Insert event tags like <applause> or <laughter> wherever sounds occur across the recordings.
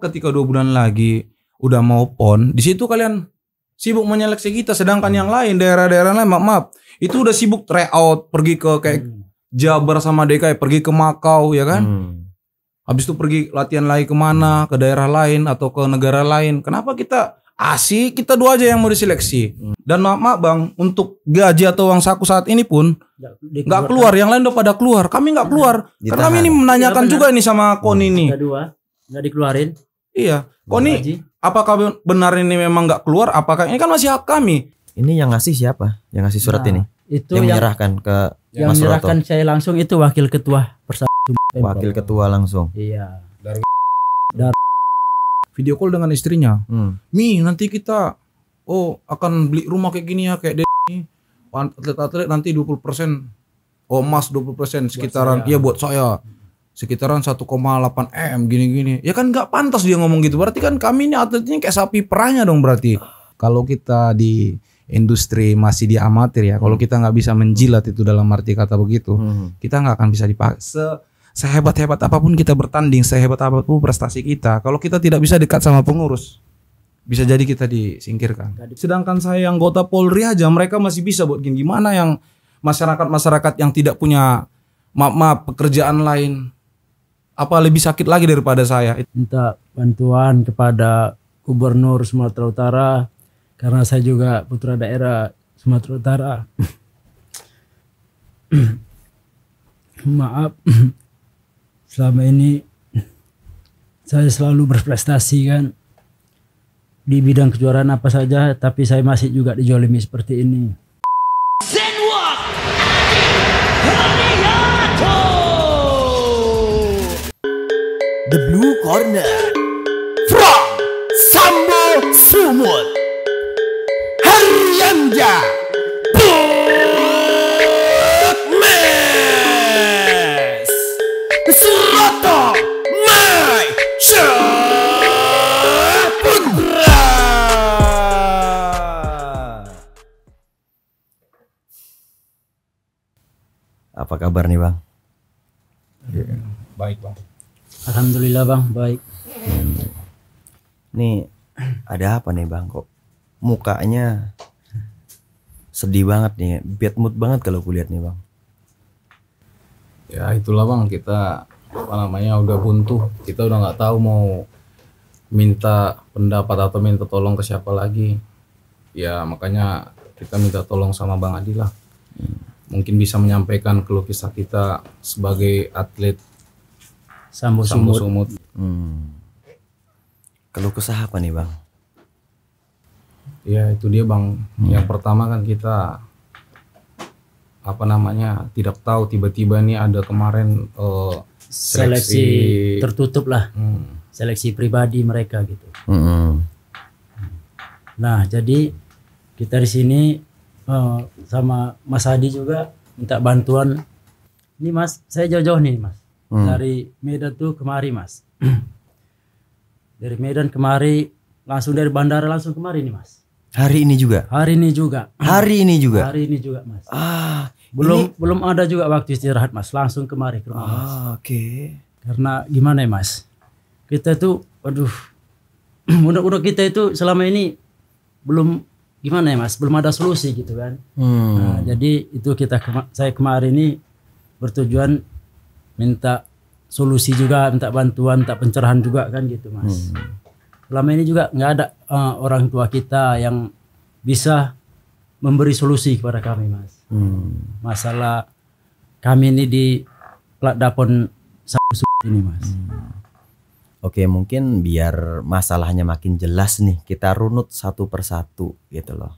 ketika dua bulan lagi udah mau pon, di situ kalian sibuk menyeleksi kita, sedangkan yang lain daerah-daerah lain maaf, maaf itu udah sibuk tryout pergi ke kayak hmm. Jabar sama DKI pergi ke Makau ya kan. Hmm. Habis itu pergi latihan lagi kemana ke daerah lain atau ke negara lain. Kenapa kita asik kita dua aja yang mau diseleksi hmm. dan maaf, maaf bang untuk gaji atau uang saku saat ini pun nggak keluar yang lain udah pada keluar kami nggak keluar hmm. karena kami ini menanyakan juga ini sama kon ini nggak dua nggak dikeluarin Iya. Kok ini apakah benar ini memang nggak keluar? Apakah ini kan masih hak kami? Ini yang ngasih siapa? Yang ngasih surat nah, ini? Itu yang, yang menyerahkan ke yang Mas menyerahkan Surato. saya langsung itu wakil ketua persatu. Wakil ketua langsung. Iya. Dari Dar video call dengan istrinya. Hmm. Mi nanti kita oh akan beli rumah kayak gini ya kayak ini atlet-atlet nanti 20 persen oh emas 20 persen sekitaran buat iya buat saya sekitaran 1,8 m gini-gini ya kan nggak pantas dia ngomong gitu berarti kan kami ini atletnya kayak sapi perahnya dong berarti kalau kita di industri masih di amatir ya kalau hmm. kita nggak bisa menjilat itu dalam arti kata begitu hmm. kita nggak akan bisa dipakai Se sehebat hebat apapun kita bertanding sehebat apapun prestasi kita kalau kita tidak bisa dekat sama pengurus bisa jadi kita disingkirkan sedangkan saya anggota Polri aja mereka masih bisa buat gini gimana yang masyarakat masyarakat yang tidak punya maaf maaf pekerjaan lain apa lebih sakit lagi daripada saya minta bantuan kepada gubernur Sumatera Utara karena saya juga putra daerah Sumatera Utara <clears throat> maaf <clears throat> selama ini saya selalu berprestasi kan di bidang kejuaraan apa saja tapi saya masih juga dijolimi seperti ini Corner From Sambo Sumut Haryanja Bukmes Seroto My Capundra Apa kabar nih Bang? Yeah. Baik Bang Alhamdulillah bang, baik. Nih ada apa nih bang kok mukanya sedih banget nih, bad mood banget kalau kulihat nih bang. Ya itulah bang kita apa namanya udah buntu, kita udah nggak tahu mau minta pendapat atau minta tolong ke siapa lagi. Ya makanya kita minta tolong sama bang Adi lah. Hmm. Mungkin bisa menyampaikan keluh kesah kita sebagai atlet Sambo Sumut. Sumut. Hmm. Keluh kesah apa nih bang? Ya itu dia bang. Hmm. Yang pertama kan kita apa namanya tidak tahu tiba-tiba nih ada kemarin uh, seleksi, seleksi tertutup lah, hmm. seleksi pribadi mereka gitu. Hmm. Nah jadi kita di sini uh, sama Mas Hadi juga minta bantuan. Ini Mas, saya jauh-jauh nih Mas hmm. dari Medan tuh kemari mas <clears throat> dari Medan kemari langsung dari bandara langsung kemari nih mas hari ini juga hari ini juga hari ini juga hari ini juga mas ah belum ini... belum ada juga waktu istirahat mas langsung kemari ke rumah ah, oke okay. karena gimana ya mas kita tuh waduh, <clears throat> undang-undang kita itu selama ini belum gimana ya mas belum ada solusi gitu kan hmm. nah, jadi itu kita kema saya kemarin ini bertujuan minta solusi juga, minta bantuan, minta pencerahan juga kan gitu mas. Hmm. Selama ini juga nggak ada uh, orang tua kita yang bisa memberi solusi kepada kami mas. Hmm. Masalah kami ini di plat dapon ini mas. Hmm. Oke mungkin biar masalahnya makin jelas nih kita runut satu persatu gitu loh.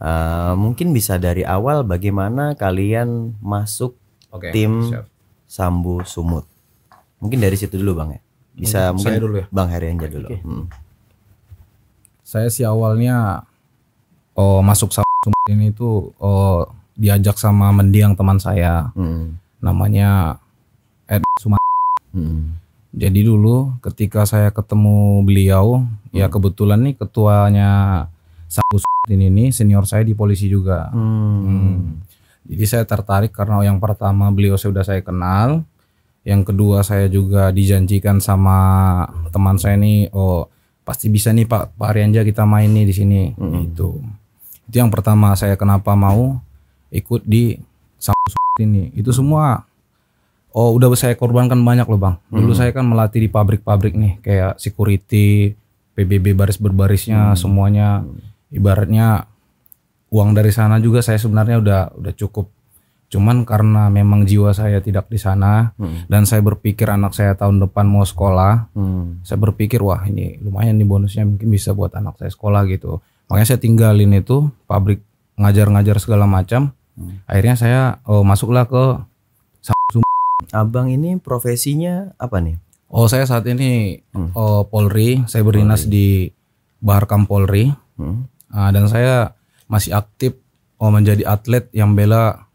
Uh, mungkin bisa dari awal bagaimana kalian masuk okay, tim Sambu Sumut. Mungkin dari situ dulu Bang ya. Bisa Saya mungkin dulu ya. Bang Herianja dulu. Okay. Hmm. Saya sih awalnya oh, masuk Sambu Sumut ini tuh oh, diajak sama mendiang teman saya. Hmm. Namanya Ed Sumat. Hmm. Jadi dulu ketika saya ketemu beliau, ya hmm. ya kebetulan nih ketuanya Sambu Sumut ini senior saya di polisi juga. Hmm. Hmm jadi saya tertarik karena yang pertama beliau saya sudah saya kenal, yang kedua saya juga dijanjikan sama teman saya nih, oh pasti bisa nih Pak Pak Arianja kita main nih di sini. hmm Itu itu yang pertama saya kenapa mau ikut di ini. Itu semua oh udah saya korbankan banyak loh bang. Dulu hmm saya kan melatih di pabrik-pabrik nih kayak security, PBB baris berbarisnya hmm semuanya ibaratnya uang dari sana juga saya sebenarnya udah udah cukup cuman karena memang jiwa saya tidak di sana hmm. dan saya berpikir anak saya tahun depan mau sekolah hmm. saya berpikir wah ini lumayan nih bonusnya mungkin bisa buat anak saya sekolah gitu makanya saya tinggalin itu pabrik ngajar-ngajar segala macam hmm. akhirnya saya oh, masuklah ke abang ini profesinya apa nih oh saya saat ini hmm. oh, Polri saya berdinas Polri. di Baharkam Polri hmm. uh, dan saya masih aktif oh, menjadi atlet yang bela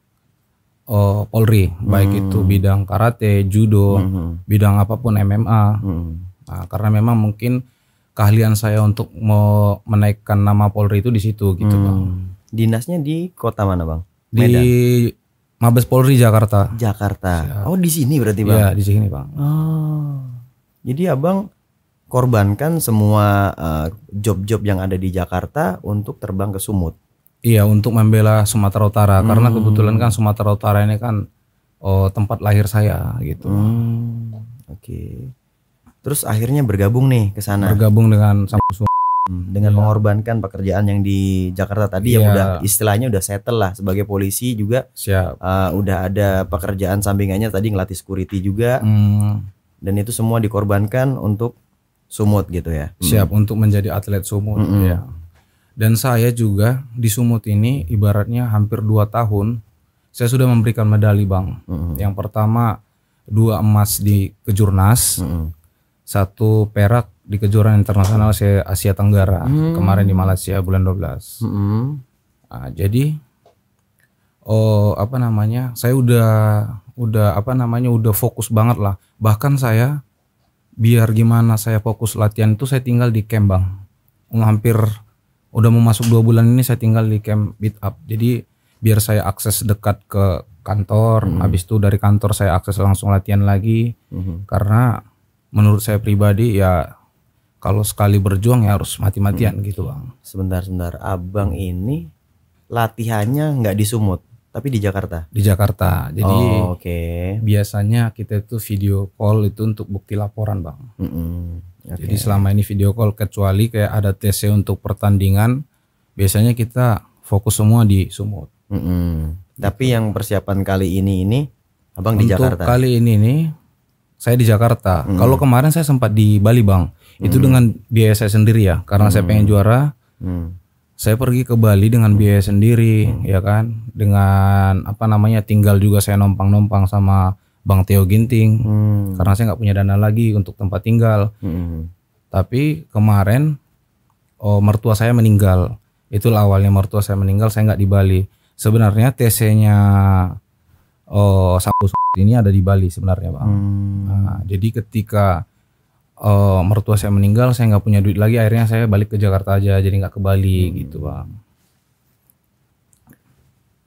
oh, Polri, baik hmm. itu bidang karate, judo, hmm. bidang apapun MMA. Hmm. Nah, karena memang mungkin keahlian saya untuk mau menaikkan nama Polri itu di situ gitu, hmm. Bang. Dinasnya di kota mana, Bang? Medan. Di Mabes Polri Jakarta. Jakarta. Oh, di sini berarti, Bang. Iya, di sini, Bang. Oh. Jadi Abang korbankan semua eh, job-job uh, job -job yang ada di Jakarta untuk terbang ke Sumut. Iya untuk membela Sumatera Utara hmm. karena kebetulan kan Sumatera Utara ini kan oh, tempat lahir saya gitu. Hmm. Oke. Okay. Terus akhirnya bergabung nih ke sana. Bergabung dengan Samsung hmm, dengan ya. mengorbankan pekerjaan yang di Jakarta tadi ya. yang iya. udah istilahnya udah settle lah sebagai polisi juga siap uh, udah ada pekerjaan sampingannya tadi ngelatih security juga hmm. dan itu semua dikorbankan untuk sumut gitu ya siap hmm. untuk menjadi atlet sumut hmm. ya dan saya juga di Sumut ini ibaratnya hampir 2 tahun saya sudah memberikan medali bang. Mm-hmm. Yang pertama dua emas di kejurnas, mm-hmm. satu perak di kejuaraan internasional saya Asia Tenggara mm-hmm. kemarin di Malaysia bulan 12. Mm-hmm. Nah, jadi oh apa namanya saya udah udah apa namanya udah fokus banget lah. Bahkan saya biar gimana saya fokus latihan itu saya tinggal di kembang, bang hampir udah mau masuk dua bulan ini saya tinggal di camp beat up jadi biar saya akses dekat ke kantor mm-hmm. habis itu dari kantor saya akses langsung latihan lagi mm-hmm. karena menurut saya pribadi ya kalau sekali berjuang ya harus mati-matian mm-hmm. gitu bang sebentar sebentar abang ini latihannya nggak di Sumut tapi di Jakarta di Jakarta jadi oh, okay. biasanya kita itu video call itu untuk bukti laporan bang mm-hmm Okay. Jadi selama ini video call kecuali kayak ada TC untuk pertandingan, biasanya kita fokus semua di Sumut. Mm -hmm. Tapi yang persiapan kali ini ini Abang Untuk di Jakarta. kali ini ini saya di Jakarta. Mm -hmm. Kalau kemarin saya sempat di Bali, Bang. Itu mm -hmm. dengan biaya saya sendiri ya, karena mm -hmm. saya pengen juara. Mm -hmm. Saya pergi ke Bali dengan biaya sendiri, -hmm. ya kan? Dengan apa namanya? tinggal juga saya numpang-numpang sama Bang Theo Ginting hmm. karena saya nggak punya dana lagi untuk tempat tinggal. Hmm. Tapi kemarin oh, mertua saya meninggal. Itulah awalnya mertua saya meninggal, saya nggak di Bali. Sebenarnya TC-nya oh, Sabu ini ada di Bali sebenarnya, Bang. Hmm. Nah, jadi ketika oh, mertua saya meninggal saya nggak punya duit lagi akhirnya saya balik ke Jakarta aja jadi nggak ke Bali hmm. gitu bang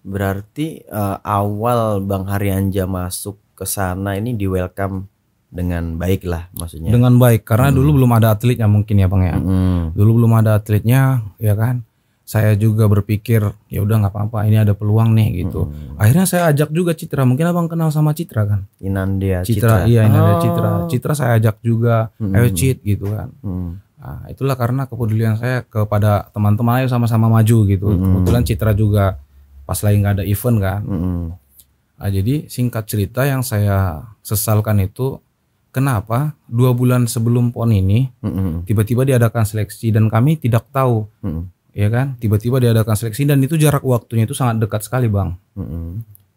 berarti uh, awal Bang Haryanja masuk ke sana ini di welcome dengan baik lah maksudnya dengan baik karena hmm. dulu belum ada atletnya mungkin ya bang ya hmm. dulu belum ada atletnya ya kan saya juga berpikir ya udah nggak apa-apa ini ada peluang nih gitu hmm. akhirnya saya ajak juga Citra mungkin abang kenal sama Citra kan Inandia Citra, Citra. iya Inandia oh. Citra Citra saya ajak juga hmm. ayo cheat gitu kan hmm. nah, itulah karena kepedulian saya kepada teman-teman ayo sama-sama maju gitu hmm. kebetulan Citra juga pas lagi nggak ada event kan hmm Nah, jadi singkat cerita yang saya sesalkan itu kenapa dua bulan sebelum pon ini tiba-tiba mm -hmm. diadakan seleksi dan kami tidak tahu, mm -hmm. ya kan? Tiba-tiba diadakan seleksi dan itu jarak waktunya itu sangat dekat sekali, bang. Mm -hmm.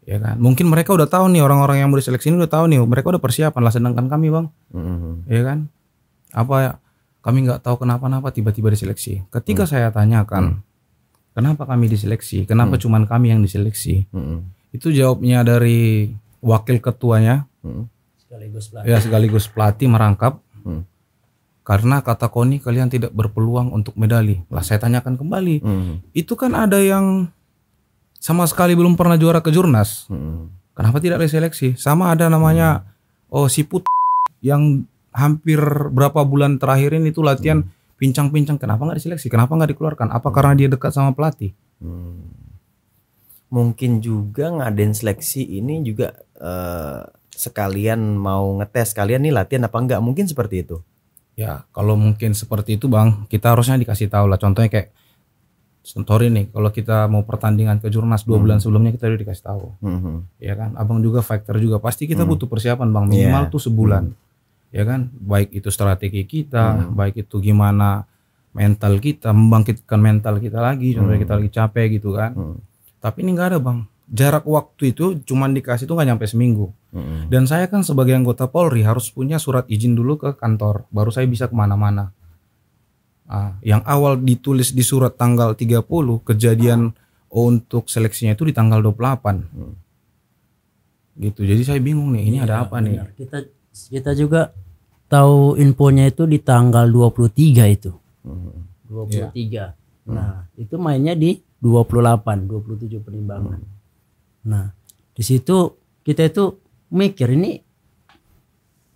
Ya kan? Mungkin mereka udah tahu nih orang-orang yang mau diseleksi ini udah tahu nih, mereka udah persiapan lah. Sedangkan kami, bang, mm -hmm. ya kan? Apa kami nggak tahu kenapa-napa tiba-tiba diseleksi. Ketika mm -hmm. saya tanyakan, mm -hmm. kenapa kami diseleksi? Kenapa mm -hmm. cuman kami yang diseleksi? Mm -hmm itu jawabnya dari wakil ketuanya. Hmm. Sekaligus pelatih. Ya sekaligus pelatih merangkap. Hmm. Karena kata Koni kalian tidak berpeluang untuk medali. Lah saya tanyakan kembali. Hmm. Itu kan ada yang sama sekali belum pernah juara ke jurnas. Hmm. Kenapa tidak diseleksi? Sama ada namanya hmm. oh Siput yang hampir berapa bulan terakhir ini itu latihan hmm. pincang-pincang. Kenapa nggak diseleksi? Kenapa nggak dikeluarkan? Apa hmm. karena dia dekat sama pelatih? Hmm mungkin juga ngadain seleksi ini juga eh, sekalian mau ngetes kalian nih latihan apa enggak mungkin seperti itu ya kalau mungkin seperti itu bang kita harusnya dikasih tahu lah contohnya kayak Sentori nih, kalau kita mau pertandingan ke Jurnas dua hmm. bulan sebelumnya kita udah dikasih tahu, hmm. ya kan? Abang juga fighter juga, pasti kita hmm. butuh persiapan bang minimal yeah. tuh sebulan, hmm. ya kan? Baik itu strategi kita, hmm. baik itu gimana mental kita, membangkitkan mental kita lagi, contohnya hmm. kita lagi capek gitu kan? Hmm tapi ini nggak ada bang. Jarak waktu itu cuma dikasih tuh nggak nyampe seminggu. Mm-hmm. Dan saya kan sebagai anggota Polri harus punya surat izin dulu ke kantor, baru saya bisa kemana-mana. nah, yang awal ditulis di surat tanggal 30, kejadian untuk seleksinya itu di tanggal 28. Mm. Gitu. Jadi saya bingung nih, ini ya, ada apa benar. nih? Kita kita juga tahu infonya itu di tanggal 23 itu. Mm-hmm. 23. Ya. Nah, hmm. itu mainnya di 28, 27 penimbangan. Hmm. Nah, di situ kita itu mikir ini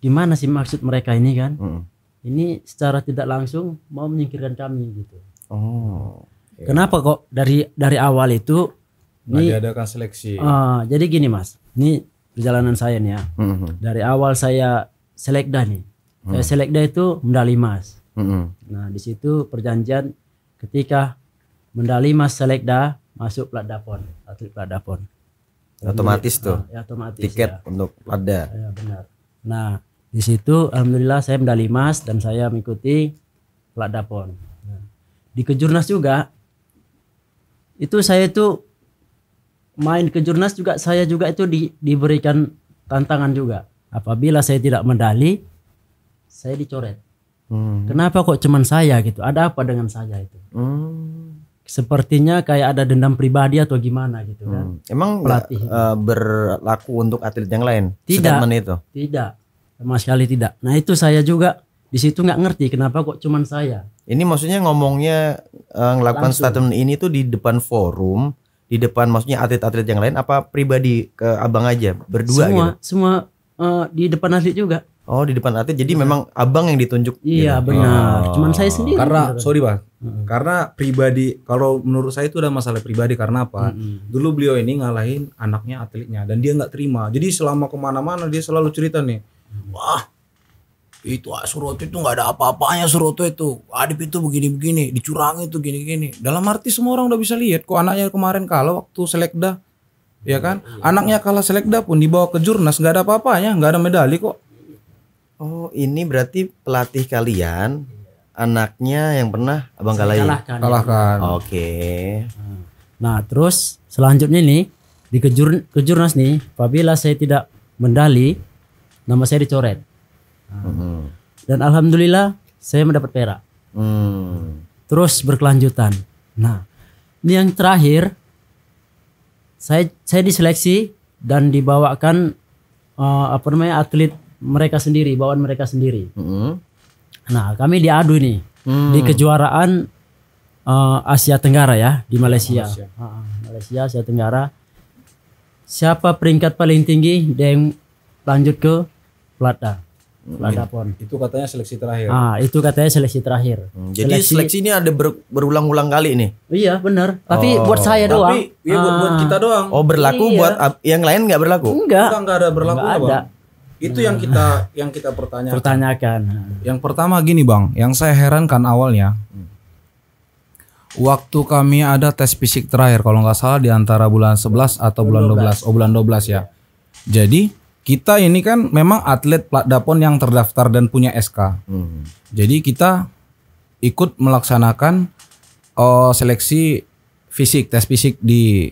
gimana sih maksud mereka ini kan? Hmm. Ini secara tidak langsung mau menyingkirkan kami gitu. Oh. Okay. Kenapa kok dari dari awal itu nggak ini, diadakan seleksi? Uh, jadi gini mas, ini perjalanan saya nih ya. hmm Dari awal saya selekda nih. hmm Saya selekda itu medali emas. hmm Nah di situ perjanjian ketika Mendali mas selekda masuk plat dapon atlet plat dapon otomatis tuh ah, ya, otomatis tiket ya. untuk ada ya, benar nah di situ alhamdulillah saya mendali mas dan saya mengikuti plat dapon nah, di kejurnas juga itu saya itu main kejurnas juga saya juga itu di, diberikan tantangan juga apabila saya tidak mendali saya dicoret hmm. kenapa kok cuman saya gitu ada apa dengan saya itu hmm sepertinya kayak ada dendam pribadi atau gimana gitu kan. Hmm. Emang pelatih uh, berlaku untuk atlet yang lain? Tidak. itu? Tidak. Sama sekali tidak. Nah, itu saya juga di situ nggak ngerti kenapa kok cuman saya. Ini maksudnya ngomongnya uh, ngelakukan Langsung. statement ini tuh di depan forum, di depan maksudnya atlet-atlet yang lain apa pribadi ke abang aja berdua semua, gitu? Semua semua uh, di depan atlet juga. Oh di depan atlet jadi iya. memang abang yang ditunjuk. Iya gitu. benar. Oh. Cuman saya sendiri. Karena benar. sorry pak, hmm. karena pribadi kalau menurut saya itu udah masalah pribadi karena apa? Hmm. Dulu beliau ini ngalahin anaknya atletnya dan dia nggak terima. Jadi selama kemana-mana dia selalu cerita nih, hmm. wah itu ah, Suroto itu nggak ada apa-apanya Suroto itu Adip itu begini-begini dicurangi itu gini-gini. Dalam arti semua orang udah bisa lihat kok anaknya kemarin kalah waktu selekda, ya kan? Iya. Anaknya kalah selekda pun dibawa ke jurnas nggak ada apa-apanya, nggak ada medali kok Oh, ini berarti pelatih kalian anaknya yang pernah abang kalahin. Kalahkan. kalahkan. Oke. Okay. Nah, nah, terus selanjutnya nih di kejur kejurnas nih, apabila saya tidak mendali, nama saya dicoret. Hmm. Dan alhamdulillah saya mendapat perak. Hmm. Terus berkelanjutan. Nah, ini yang terakhir saya saya diseleksi dan dibawakan uh, apa namanya atlet mereka sendiri, bawaan mereka sendiri. Hmm. Nah, kami diadu nih hmm. di kejuaraan uh, Asia Tenggara ya di Malaysia. Malaysia, uh, Malaysia Asia Tenggara. Siapa peringkat paling tinggi dia yang lanjut ke Plata. Mm-hmm. Plata Pon. Itu katanya seleksi terakhir. Ah, itu katanya seleksi terakhir. Hmm, jadi seleksi, seleksi ini ada ber, berulang-ulang kali nih. Iya, benar. Tapi oh, buat saya doang. Tapi iya buat, ah. buat kita doang. Oh, berlaku iya. buat yang lain nggak berlaku? Enggak. Enggak, ada berlaku enggak apa? ada. Itu yang kita yang kita pertanyakan. Pertanyakan. Yang pertama gini bang, yang saya herankan awalnya, waktu kami ada tes fisik terakhir kalau nggak salah di antara bulan 11 atau bulan 12, 12. oh bulan 12 ya. Jadi kita ini kan memang atlet plat yang terdaftar dan punya SK. Hmm. Jadi kita ikut melaksanakan uh, seleksi fisik tes fisik di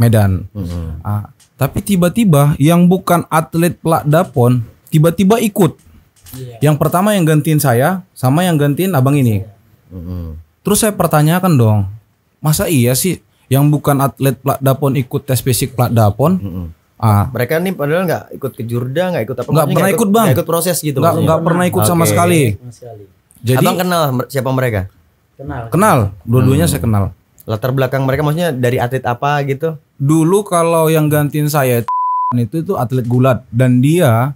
Medan. Hmm. Uh, tapi tiba-tiba yang bukan atlet pelak dapon tiba-tiba ikut. Yeah. Yang pertama yang gantiin saya sama yang gantiin abang ini. Mm-hmm. Terus saya pertanyakan dong, masa iya sih yang bukan atlet pelak dapon ikut tes fisik pelak dapon? Mm-hmm. Ah. Mereka nih padahal nggak ikut ke Jurda, nggak ikut apa Nggak pernah gak ikut, ikut bang. Gak ikut proses gitu. Nggak pernah. pernah ikut sama okay. sekali. Jadi abang kenal siapa mereka? Kenal. Kenal. Dua-duanya hmm. saya kenal. Latar belakang mereka maksudnya dari atlet apa gitu? dulu kalau yang gantiin saya itu itu atlet gulat dan dia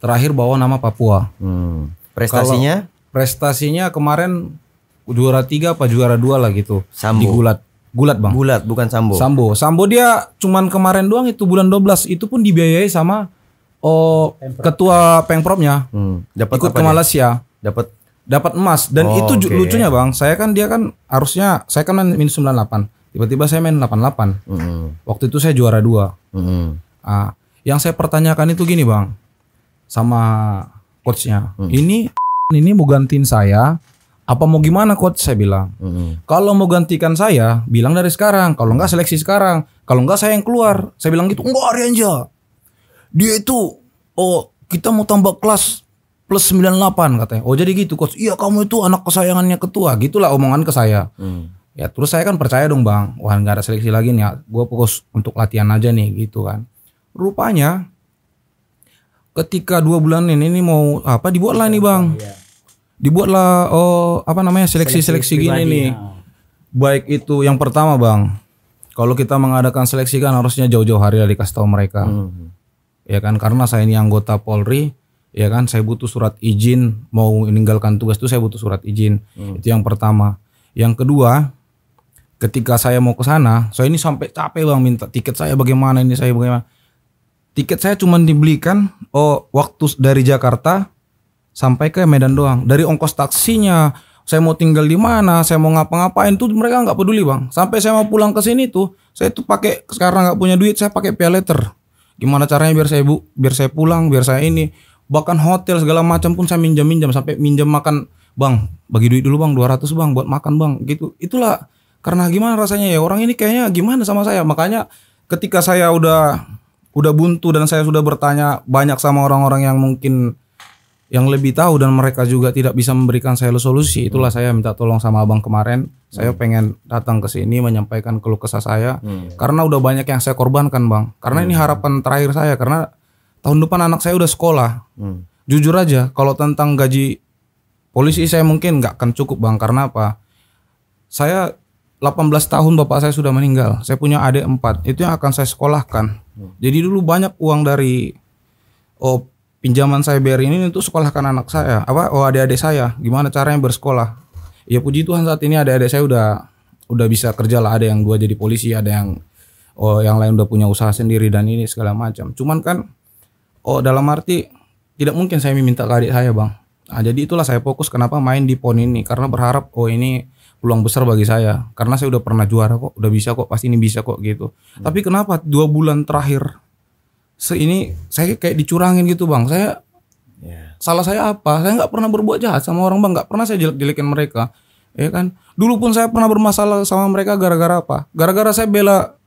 terakhir bawa nama Papua. Hmm. Prestasinya? Kalau prestasinya kemarin juara tiga apa juara dua lah gitu. Sambo. Di gulat. Gulat bang. Gulat bukan Sambo. Sambo. Sambo dia cuman kemarin doang itu bulan 12 itu pun dibiayai sama oh Pengprop. ketua pengpropnya. Hmm. Dapat ikut ke Malaysia. Dapat dapat emas dan oh, itu okay. lucunya bang. Saya kan dia kan harusnya saya kan main minus 98 Tiba-tiba saya main 88. Mm -hmm. Waktu itu saya juara dua. Mm -hmm. nah, yang saya pertanyakan itu gini bang, sama coachnya. Mm -hmm. Ini <laughs> ini mau gantiin saya apa mau gimana coach saya bilang mm -hmm. kalau mau gantikan saya bilang dari sekarang kalau nggak seleksi sekarang kalau nggak saya yang keluar saya bilang gitu enggak Arianja dia itu oh kita mau tambah kelas plus 98 katanya oh jadi gitu coach iya kamu itu anak kesayangannya ketua gitulah omongan ke saya mm ya terus saya kan percaya dong bang wah nggak ada seleksi lagi nih ya. gue fokus untuk latihan aja nih gitu kan rupanya ketika dua bulan ini, ini mau apa dibuatlah nih bang iya. dibuatlah oh apa namanya seleksi seleksi, seleksi gini nih ya. baik itu yang pertama bang kalau kita mengadakan seleksi kan harusnya jauh-jauh hari dari dikasih mereka hmm. ya kan karena saya ini anggota Polri ya kan saya butuh surat izin mau meninggalkan tugas itu saya butuh surat izin hmm. itu yang pertama yang kedua ketika saya mau ke sana, saya ini sampai capek bang minta tiket saya bagaimana ini saya bagaimana. Tiket saya cuma dibelikan oh waktu dari Jakarta sampai ke Medan doang. Dari ongkos taksinya, saya mau tinggal di mana, saya mau ngapa-ngapain tuh mereka nggak peduli bang. Sampai saya mau pulang ke sini tuh, saya tuh pakai sekarang nggak punya duit, saya pakai pay letter. Gimana caranya biar saya bu, biar saya pulang, biar saya ini. Bahkan hotel segala macam pun saya minjam-minjam sampai minjam makan bang bagi duit dulu bang 200 bang buat makan bang gitu itulah karena gimana rasanya ya orang ini kayaknya gimana sama saya makanya ketika saya udah udah buntu dan saya sudah bertanya banyak sama orang-orang yang mungkin yang lebih tahu dan mereka juga tidak bisa memberikan saya solusi itulah hmm. saya minta tolong sama abang kemarin hmm. saya pengen datang ke sini menyampaikan keluh kesah saya hmm. karena udah banyak yang saya korbankan bang karena hmm. ini harapan terakhir saya karena tahun depan anak saya udah sekolah hmm. jujur aja kalau tentang gaji polisi saya mungkin nggak akan cukup bang karena apa saya 18 tahun bapak saya sudah meninggal. Saya punya adik 4. Itu yang akan saya sekolahkan. Hmm. Jadi dulu banyak uang dari oh pinjaman saya BRI ini untuk sekolahkan anak saya. Apa oh adik-adik saya gimana caranya bersekolah. Ya puji Tuhan saat ini adik-adik saya udah udah bisa kerja lah ada yang dua jadi polisi, ada yang oh yang lain udah punya usaha sendiri dan ini segala macam. Cuman kan oh dalam arti tidak mungkin saya meminta ke adik saya, Bang. Nah, jadi itulah saya fokus kenapa main di PON ini karena berharap oh ini peluang besar bagi saya karena saya udah pernah juara kok udah bisa kok pasti ini bisa kok gitu hmm. tapi kenapa dua bulan terakhir se ini saya kayak dicurangin gitu bang saya yeah. salah saya apa saya nggak pernah berbuat jahat sama orang bang nggak pernah saya jelek-jelekin mereka ya kan dulu pun saya pernah bermasalah sama mereka gara-gara apa gara-gara saya bela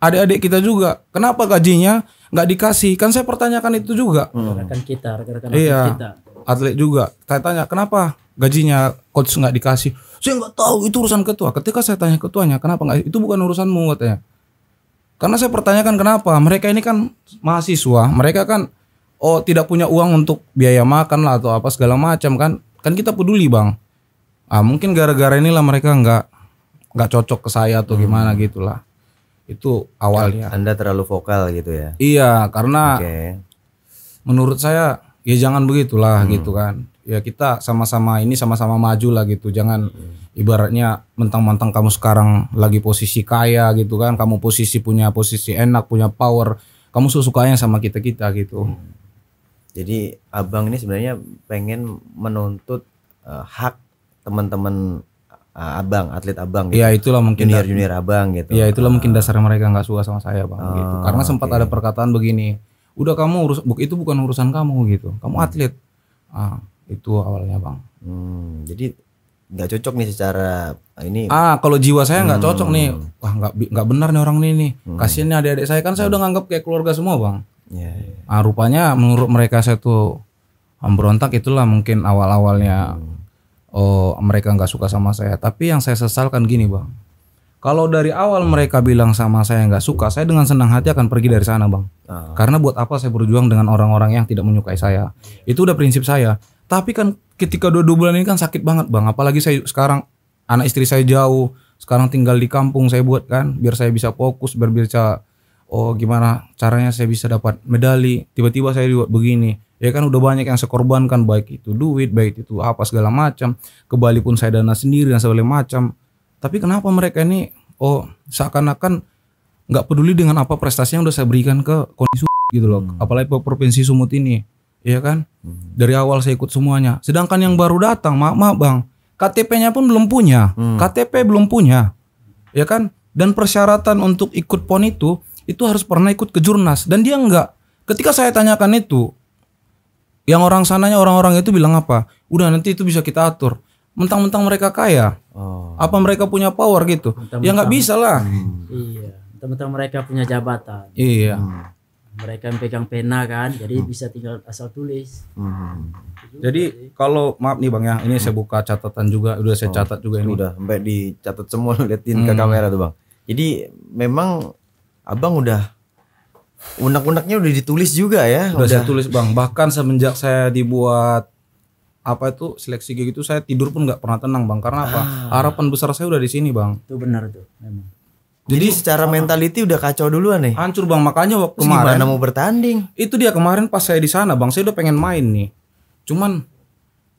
adik-adik kita juga kenapa gajinya nggak dikasih kan saya pertanyakan itu juga hmm. rekan kita rekan, -rekan iya, kita atlet juga saya tanya kenapa gajinya coach nggak dikasih saya nggak tahu itu urusan ketua ketika saya tanya ketuanya kenapa nggak itu bukan urusanmu katanya karena saya pertanyakan kenapa mereka ini kan mahasiswa mereka kan oh tidak punya uang untuk biaya makan lah atau apa segala macam kan kan kita peduli bang ah mungkin gara-gara inilah mereka nggak nggak cocok ke saya atau hmm. gimana gitulah itu awalnya anda terlalu vokal gitu ya iya karena okay. menurut saya ya jangan begitulah hmm. gitu kan ya kita sama-sama ini sama-sama maju lah gitu jangan ibaratnya mentang-mentang kamu sekarang lagi posisi kaya gitu kan kamu posisi punya posisi enak punya power kamu sukanya sama kita kita gitu hmm. jadi abang ini sebenarnya pengen menuntut uh, hak teman-teman uh, abang atlet abang gitu. ya itulah mungkin junior junior abang gitu ya itulah uh, mungkin dasar mereka nggak suka sama saya bang uh, gitu karena sempat ada perkataan begini udah kamu urus itu bukan urusan kamu gitu kamu hmm. atlet ah, itu awalnya bang hmm, jadi nggak cocok nih secara ah, ini ah kalau jiwa saya nggak hmm. cocok nih wah nggak nggak benar nih orang ini nih hmm. kasian nih adik-adik saya kan saya hmm. udah nganggap kayak keluarga semua bang ya, ya. ah rupanya menurut mereka saya tuh memberontak itulah mungkin awal-awalnya hmm. oh mereka nggak suka sama saya tapi yang saya sesalkan gini bang kalau dari awal mereka bilang sama saya nggak suka saya dengan senang hati akan pergi dari sana bang Uh. karena buat apa saya berjuang dengan orang-orang yang tidak menyukai saya itu udah prinsip saya tapi kan ketika dua, dua bulan ini kan sakit banget bang. Apalagi saya sekarang anak istri saya jauh. Sekarang tinggal di kampung saya buat kan. Biar saya bisa fokus. Biar bisa oh gimana caranya saya bisa dapat medali. Tiba-tiba saya buat begini. Ya kan udah banyak yang sekorbankan Baik itu duit, baik itu apa segala macam. Ke Bali pun saya dana sendiri dan segala macam. Tapi kenapa mereka ini oh seakan-akan nggak peduli dengan apa prestasi yang udah saya berikan ke kondisi gitu loh. Hmm. Apalagi ke provinsi Sumut ini. Iya kan? Hmm. Dari awal saya ikut semuanya. Sedangkan yang baru datang, maaf, maaf bang, KTP-nya pun belum punya, hmm. KTP belum punya, ya kan? Dan persyaratan untuk ikut pon itu, itu harus pernah ikut ke jurnas. Dan dia enggak. Ketika saya tanyakan itu, yang orang sananya orang-orang itu bilang apa? Udah nanti itu bisa kita atur. Mentang-mentang mereka kaya, oh. apa mereka punya power gitu? Mentang -mentang. Ya nggak bisa lah. Hmm. Iya, mentang-mentang mereka punya jabatan. Iya. Hmm mereka yang pegang pena kan jadi hmm. bisa tinggal asal tulis hmm. Gitu. jadi kalau maaf nih bang ya ini hmm. saya buka catatan juga udah saya oh, catat juga ini udah sampai dicatat semua <laughs> liatin hmm. ke kamera tuh bang jadi memang abang udah unak-unaknya udah ditulis juga ya udah, udah tulis bang bahkan semenjak saya dibuat apa itu seleksi gitu saya tidur pun nggak pernah tenang bang karena apa ah. harapan besar saya udah di sini bang itu benar tuh memang jadi secara mentality udah kacau duluan nih. Hancur bang, makanya waktu kemarin. Gimana mau bertanding? Itu dia kemarin pas saya di sana bang, saya udah pengen main nih. Cuman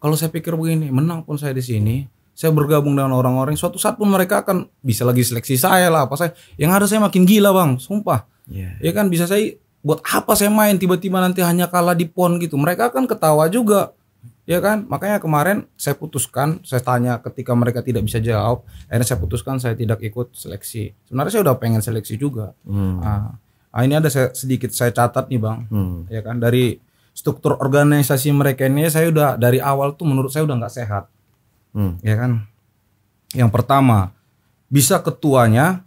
kalau saya pikir begini, menang pun saya di sini, saya bergabung dengan orang-orang. Suatu saat pun mereka akan bisa lagi seleksi saya lah apa saya. Yang ada saya makin gila bang, sumpah. Yeah. Ya iya kan bisa saya buat apa saya main tiba-tiba nanti hanya kalah di pon gitu. Mereka akan ketawa juga. Ya kan? Makanya kemarin saya putuskan, saya tanya ketika mereka tidak bisa jawab, akhirnya saya putuskan saya tidak ikut seleksi. Sebenarnya saya udah pengen seleksi juga. Hmm. Nah, ini ada saya, sedikit saya catat nih bang, hmm. ya kan? Dari struktur organisasi mereka ini saya udah dari awal tuh menurut saya udah nggak sehat, hmm. ya kan? Yang pertama bisa ketuanya,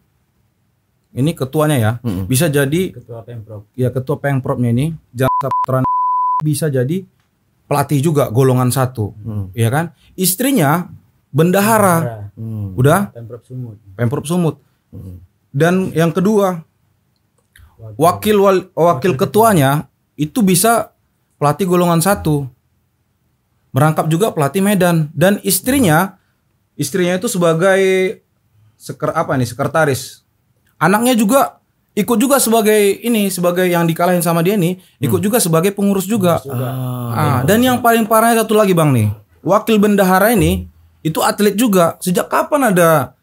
ini ketuanya ya, hmm. bisa jadi ketua pemprov, ya ketua pemprovnya ini jangan bisa jadi pelatih juga golongan satu, hmm. ya kan? Istrinya bendahara, Hmm. udah pemprov sumut, pemprov sumut. Hmm. Dan yang kedua wakil wakil, wakil, wakil ketuanya itu bisa pelatih golongan satu, merangkap juga pelatih Medan dan istrinya istrinya itu sebagai seker apa nih sekretaris, anaknya juga ikut juga sebagai ini sebagai yang dikalahin sama dia nih ikut hmm. juga sebagai pengurus juga, Ah, ah, dan yang paling parahnya satu lagi bang nih wakil bendahara ini itu atlet juga sejak kapan ada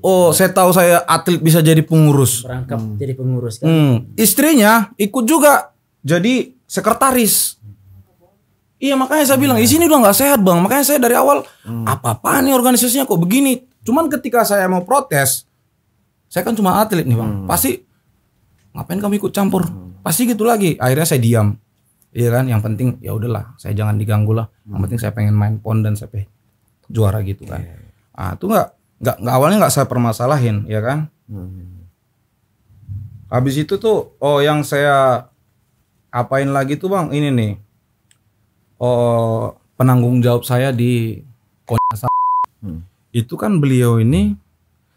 oh hmm. saya tahu saya atlet bisa jadi pengurus berangkat hmm. jadi pengurus kan hmm. istrinya ikut juga jadi sekretaris iya makanya saya bilang di hmm. sini udah nggak sehat bang makanya saya dari awal hmm. apa apa nih organisasinya kok begini cuman ketika saya mau protes saya kan cuma atlet nih bang hmm. pasti ngapain kamu ikut campur hmm. pasti gitu lagi akhirnya saya diam iya kan yang penting ya udahlah saya jangan diganggu lah yang penting saya pengen main pon dan saya juara gitu kan yeah. Iya. ah itu nggak nggak awalnya nggak saya permasalahin ya kan hmm. habis itu tuh oh yang saya apain lagi tuh bang ini nih oh penanggung jawab saya di hmm. itu kan beliau ini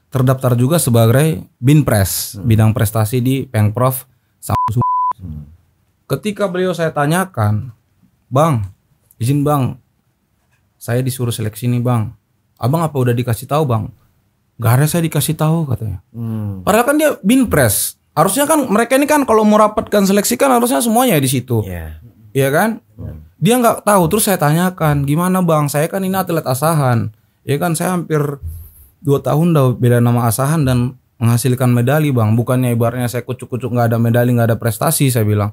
terdaftar juga sebagai binpres hmm. bidang prestasi di pengprov hmm. ketika beliau saya tanyakan bang izin bang saya disuruh seleksi nih bang abang apa udah dikasih tahu bang Gak ada saya dikasih tahu katanya. Hmm. Padahal kan dia binpres. Harusnya kan mereka ini kan kalau mau rapatkan seleksi kan harusnya semuanya di situ. Iya, iya kan? Hmm. Dia nggak tahu. Terus saya tanyakan, gimana bang? Saya kan ini atlet asahan. Ya kan saya hampir dua tahun udah beda nama asahan dan menghasilkan medali bang bukannya ibaratnya saya kucuk-kucuk nggak ada medali nggak ada prestasi saya bilang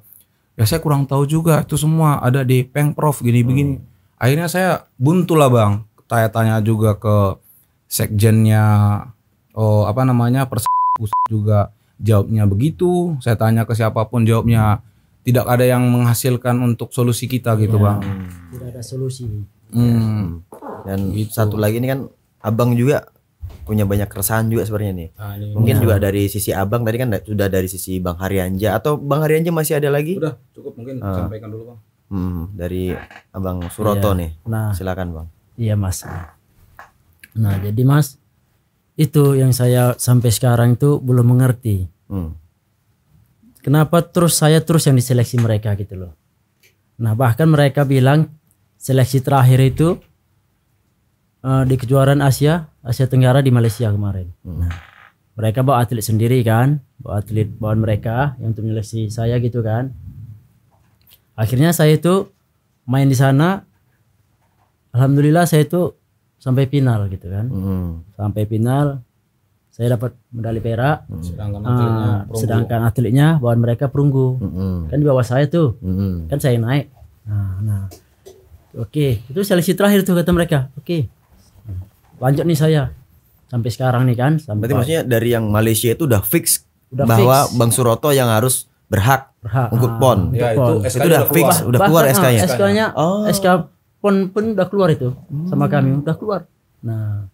ya saya kurang tahu juga itu semua ada di pengprov gini begini hmm. akhirnya saya buntu lah bang tanya-tanya juga ke sekjennya oh apa namanya pers juga jawabnya begitu saya tanya ke siapapun jawabnya tidak ada yang menghasilkan untuk solusi kita gitu ya, bang tidak ada solusi hmm. dan gitu. satu lagi ini kan abang juga punya banyak keresahan juga sebenarnya nih. Ah, Mungkin iya. juga dari sisi Abang tadi kan sudah dari sisi Bang Haryanja atau Bang Haryanja masih ada lagi? Sudah cukup mungkin ah. sampaikan dulu, Bang. Hmm, dari Abang Suroto iya. nih. Nah, silakan, Bang. Iya, Mas. Nah, jadi Mas, itu yang saya sampai sekarang itu belum mengerti. Hmm. Kenapa terus saya terus yang diseleksi mereka gitu loh. Nah, bahkan mereka bilang seleksi terakhir itu uh, di kejuaraan Asia Asia Tenggara di Malaysia kemarin. Hmm. Nah, mereka bawa atlet sendiri kan, bawa atlet bawaan mereka yang untuk menyeleksi saya gitu kan. Akhirnya saya itu main di sana, alhamdulillah saya itu sampai final gitu kan, hmm. sampai final saya dapat medali perak. Hmm. Ah, sedangkan atletnya, sedangkan atletnya bawaan mereka perunggu. Hmm. Kan di bawah saya tuh, hmm. kan saya naik. Nah, nah. Oke, okay. itu seleksi terakhir tuh kata mereka. Oke lanjut nih saya sampai sekarang nih kan sampai berarti maksudnya dari yang Malaysia itu udah fix udah bahwa fix. Bang Suroto yang harus berhak, berhak. untuk ah, pon ya, itu, itu udah, fix keluar. udah keluar SK-nya ah, SK-nya oh. SK pon pun udah keluar itu hmm. sama kami udah keluar nah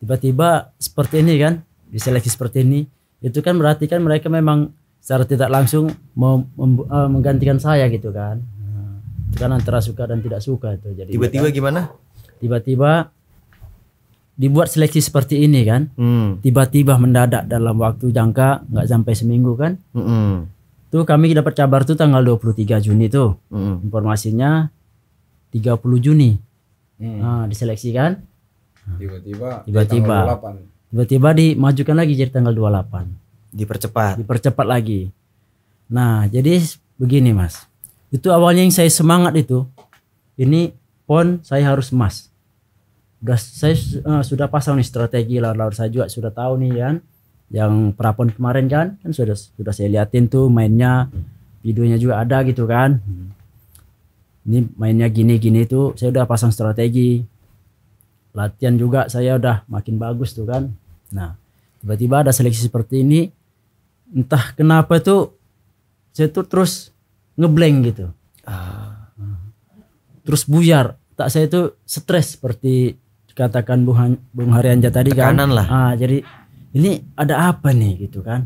tiba-tiba seperti ini kan diseleksi seperti ini itu kan berarti kan mereka memang secara tidak langsung eh, menggantikan saya gitu kan nah, itu kan antara suka dan tidak suka itu jadi tiba-tiba kan, gimana tiba-tiba dibuat seleksi seperti ini kan hmm. tiba-tiba hmm. mendadak dalam waktu jangka nggak sampai seminggu kan hmm. tuh kami dapat kabar tuh tanggal 23 Juni tuh hmm. informasinya 30 Juni hmm. nah, diseleksikan tiba-tiba tiba-tiba tiba-tiba dimajukan lagi jadi tanggal 28 dipercepat dipercepat lagi nah jadi begini mas itu awalnya yang saya semangat itu ini pon saya harus emas udah saya uh, sudah pasang nih strategi lawan-lawan saya juga sudah tahu nih kan yang prapon kemarin kan kan sudah sudah saya liatin tuh mainnya videonya juga ada gitu kan ini mainnya gini gini tuh saya udah pasang strategi latihan juga saya udah makin bagus tuh kan nah tiba-tiba ada seleksi seperti ini entah kenapa tuh saya tuh terus ngeblank gitu ah. terus buyar tak saya tuh stres seperti dikatakan Bung, Bung Haryanja tadi kan. Tekanan kan. lah. Ah, jadi ini ada apa nih gitu kan.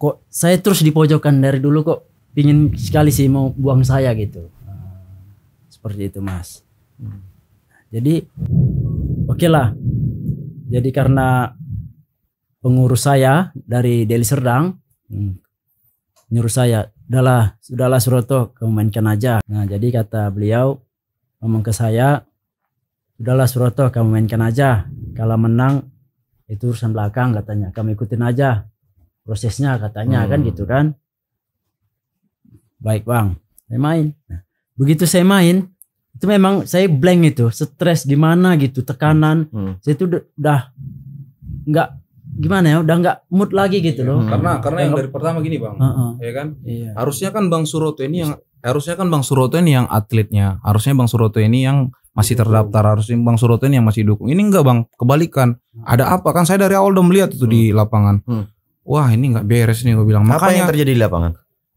Kok saya terus dipojokkan dari dulu kok pingin sekali sih mau buang saya gitu. Ah, seperti itu mas. Jadi oke okay lah. Jadi karena pengurus saya dari Deli Serdang hmm, nyuruh saya, sudahlah sudahlah Suroto, kamu aja." Nah, jadi kata beliau ngomong ke saya, udahlah Suroto kamu mainkan aja kalau menang itu urusan belakang katanya kamu ikutin aja prosesnya katanya kan hmm. kan gitu kan baik bang saya main nah, begitu saya main itu memang saya blank itu stres gimana gitu tekanan hmm. hmm. saya itu udah nggak gimana ya udah nggak mood lagi gitu iya. loh karena karena yang dari pertama gini bang uh -uh. ya kan iya. harusnya kan bang Suroto ini yang harusnya kan Bang Suroto ini yang atletnya, harusnya Bang Suroto ini yang masih terdaftar, harusnya Bang Suroto ini yang masih dukung. Ini enggak Bang, kebalikan. Hmm. Ada apa? Kan saya dari awal udah melihat itu hmm. di lapangan. Hmm. Wah, ini enggak beres nih gue bilang. Makanya, apa yang terjadi di lapangan?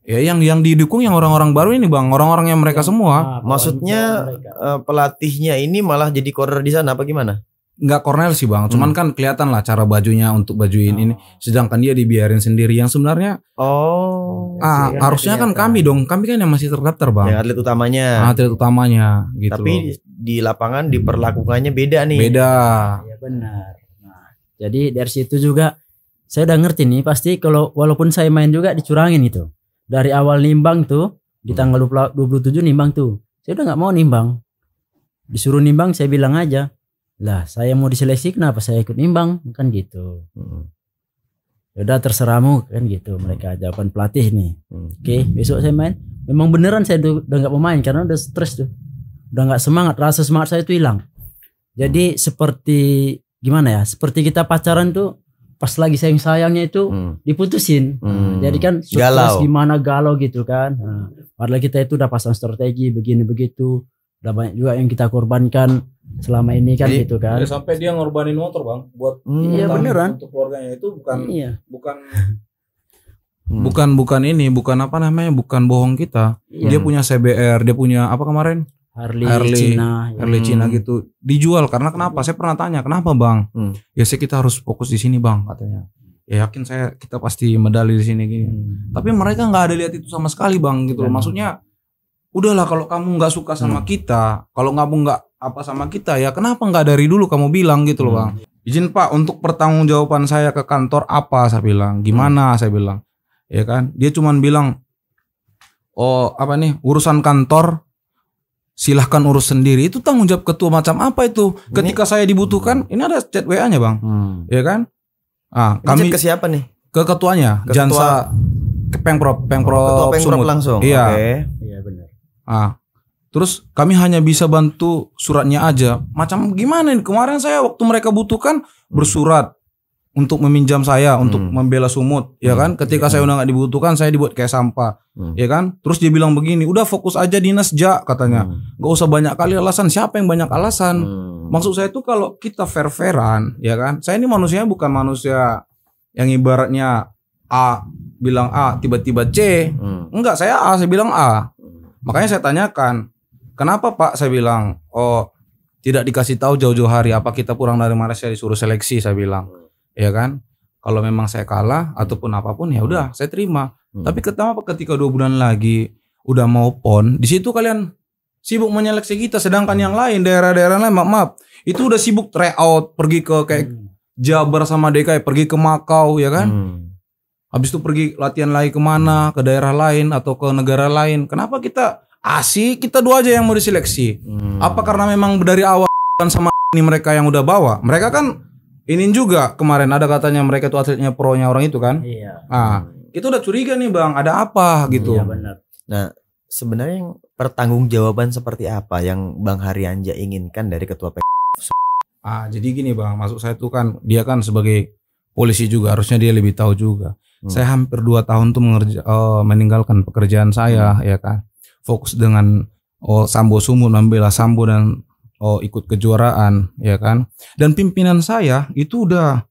Ya yang yang didukung yang orang-orang baru ini Bang, orang-orang yang mereka semua. Nah, Maksudnya pelatihnya ini malah jadi korder di sana apa gimana? nggak kornel sih bang, cuman hmm. kan kelihatan lah cara bajunya untuk bajuin oh. ini. Sedangkan dia dibiarin sendiri yang sebenarnya. Oh. Ah, iya, harusnya iya, kan iya. kami dong, kami kan yang masih terdaftar bang. Ya, atlet utamanya. Ah, atlet utamanya gitu. Tapi loh. di lapangan diperlakukannya beda nih. Beda. Ya benar. Nah, jadi dari situ juga saya udah ngerti nih pasti kalau walaupun saya main juga dicurangin itu Dari awal nimbang tuh di hmm. tanggal 27 nimbang tuh. Saya udah nggak mau nimbang. Disuruh nimbang saya bilang aja lah saya mau diseleksi kenapa saya ikut nimbang kan gitu hmm. udah terserahmu kan gitu mereka jawaban pelatih nih hmm. oke okay, besok saya main memang beneran saya tuh udah nggak mau main karena udah stres tuh udah nggak semangat rasa semangat saya tuh hilang jadi hmm. seperti gimana ya seperti kita pacaran tuh pas lagi sayang sayangnya itu hmm. diputusin hmm. jadi kan galau gimana galau gitu kan nah, padahal kita itu udah pasang strategi begini begitu udah banyak juga yang kita korbankan selama ini kan Jadi, gitu kan ya sampai dia ngorbanin motor bang buat hmm, iya beneran untuk keluarganya itu bukan iya. bukan <laughs> hmm. bukan bukan ini bukan apa namanya bukan bohong kita iya. dia punya CBR dia punya apa kemarin Harley, Harley Cina Harley hmm. Cina iya. gitu dijual karena kenapa hmm. saya pernah tanya kenapa bang hmm. ya sih kita harus fokus di sini bang katanya ya yakin saya kita pasti medali di sini gini hmm. tapi mereka nggak ada lihat itu sama sekali bang gitu loh. Iya, maksudnya udahlah kalau kamu nggak suka sama hmm. kita kalau kamu nggak apa sama kita ya kenapa nggak dari dulu kamu bilang gitu loh bang hmm. izin pak untuk pertanggungjawaban saya ke kantor apa saya bilang gimana hmm. saya bilang ya kan dia cuma bilang oh apa nih urusan kantor silahkan urus sendiri itu tanggung jawab ketua macam apa itu ketika saya dibutuhkan hmm. ini ada chat wa nya bang hmm. ya kan ah ini kami ke siapa nih ke ketuanya ke jansa ketua. ke pengprop pengprop, oh, ketua pengprop langsung iya okay. iya benar ah Terus kami hanya bisa bantu suratnya aja. Macam gimana nih? Kemarin saya waktu mereka butuhkan bersurat untuk meminjam saya untuk hmm. membela sumut, ya hmm. kan? Ketika hmm. saya udah nggak dibutuhkan, saya dibuat kayak sampah, hmm. ya kan? Terus dia bilang begini, udah fokus aja dinas ja katanya, hmm. Gak usah banyak kali alasan. Siapa yang banyak alasan? Hmm. Maksud saya itu kalau kita fair fairan, ya kan? Saya ini manusia bukan manusia yang ibaratnya A bilang A tiba-tiba C, hmm. enggak saya A saya bilang A. Hmm. Makanya saya tanyakan, Kenapa Pak saya bilang? Oh, tidak dikasih tahu jauh-jauh hari apa kita kurang dari mana saya disuruh seleksi saya bilang. Ya kan? Kalau memang saya kalah ataupun apapun ya udah hmm. saya terima. Hmm. Tapi kenapa ketika dua bulan lagi udah mau pon, di situ kalian sibuk menyeleksi kita sedangkan hmm. yang lain daerah-daerah lain maaf, maaf itu udah sibuk tryout pergi ke kayak hmm. Jabar sama DKI pergi ke Makau ya kan hmm. habis itu pergi latihan lagi kemana ke daerah lain atau ke negara lain kenapa kita Asi ah, kita dua aja yang mau diseleksi. Hmm. Apa karena memang dari awal kan <laughs> sama <laughs> ini mereka yang udah bawa. Mereka kan ini juga kemarin ada katanya mereka itu atletnya pro-nya orang itu kan. Iya. Ah, kita udah curiga nih Bang, ada apa gitu. Iya benar. Nah, sebenarnya yang pertanggungjawaban seperti apa yang Bang Haryanja inginkan dari ketua P <laughs> Ah, jadi gini Bang, masuk saya tuh kan dia kan sebagai polisi juga harusnya dia lebih tahu juga. Hmm. Saya hampir dua tahun tuh mengerja, uh, meninggalkan pekerjaan saya hmm. ya kan fokus dengan oh Sambo Sumut membela Sambo dan oh ikut kejuaraan ya kan dan pimpinan saya itu udah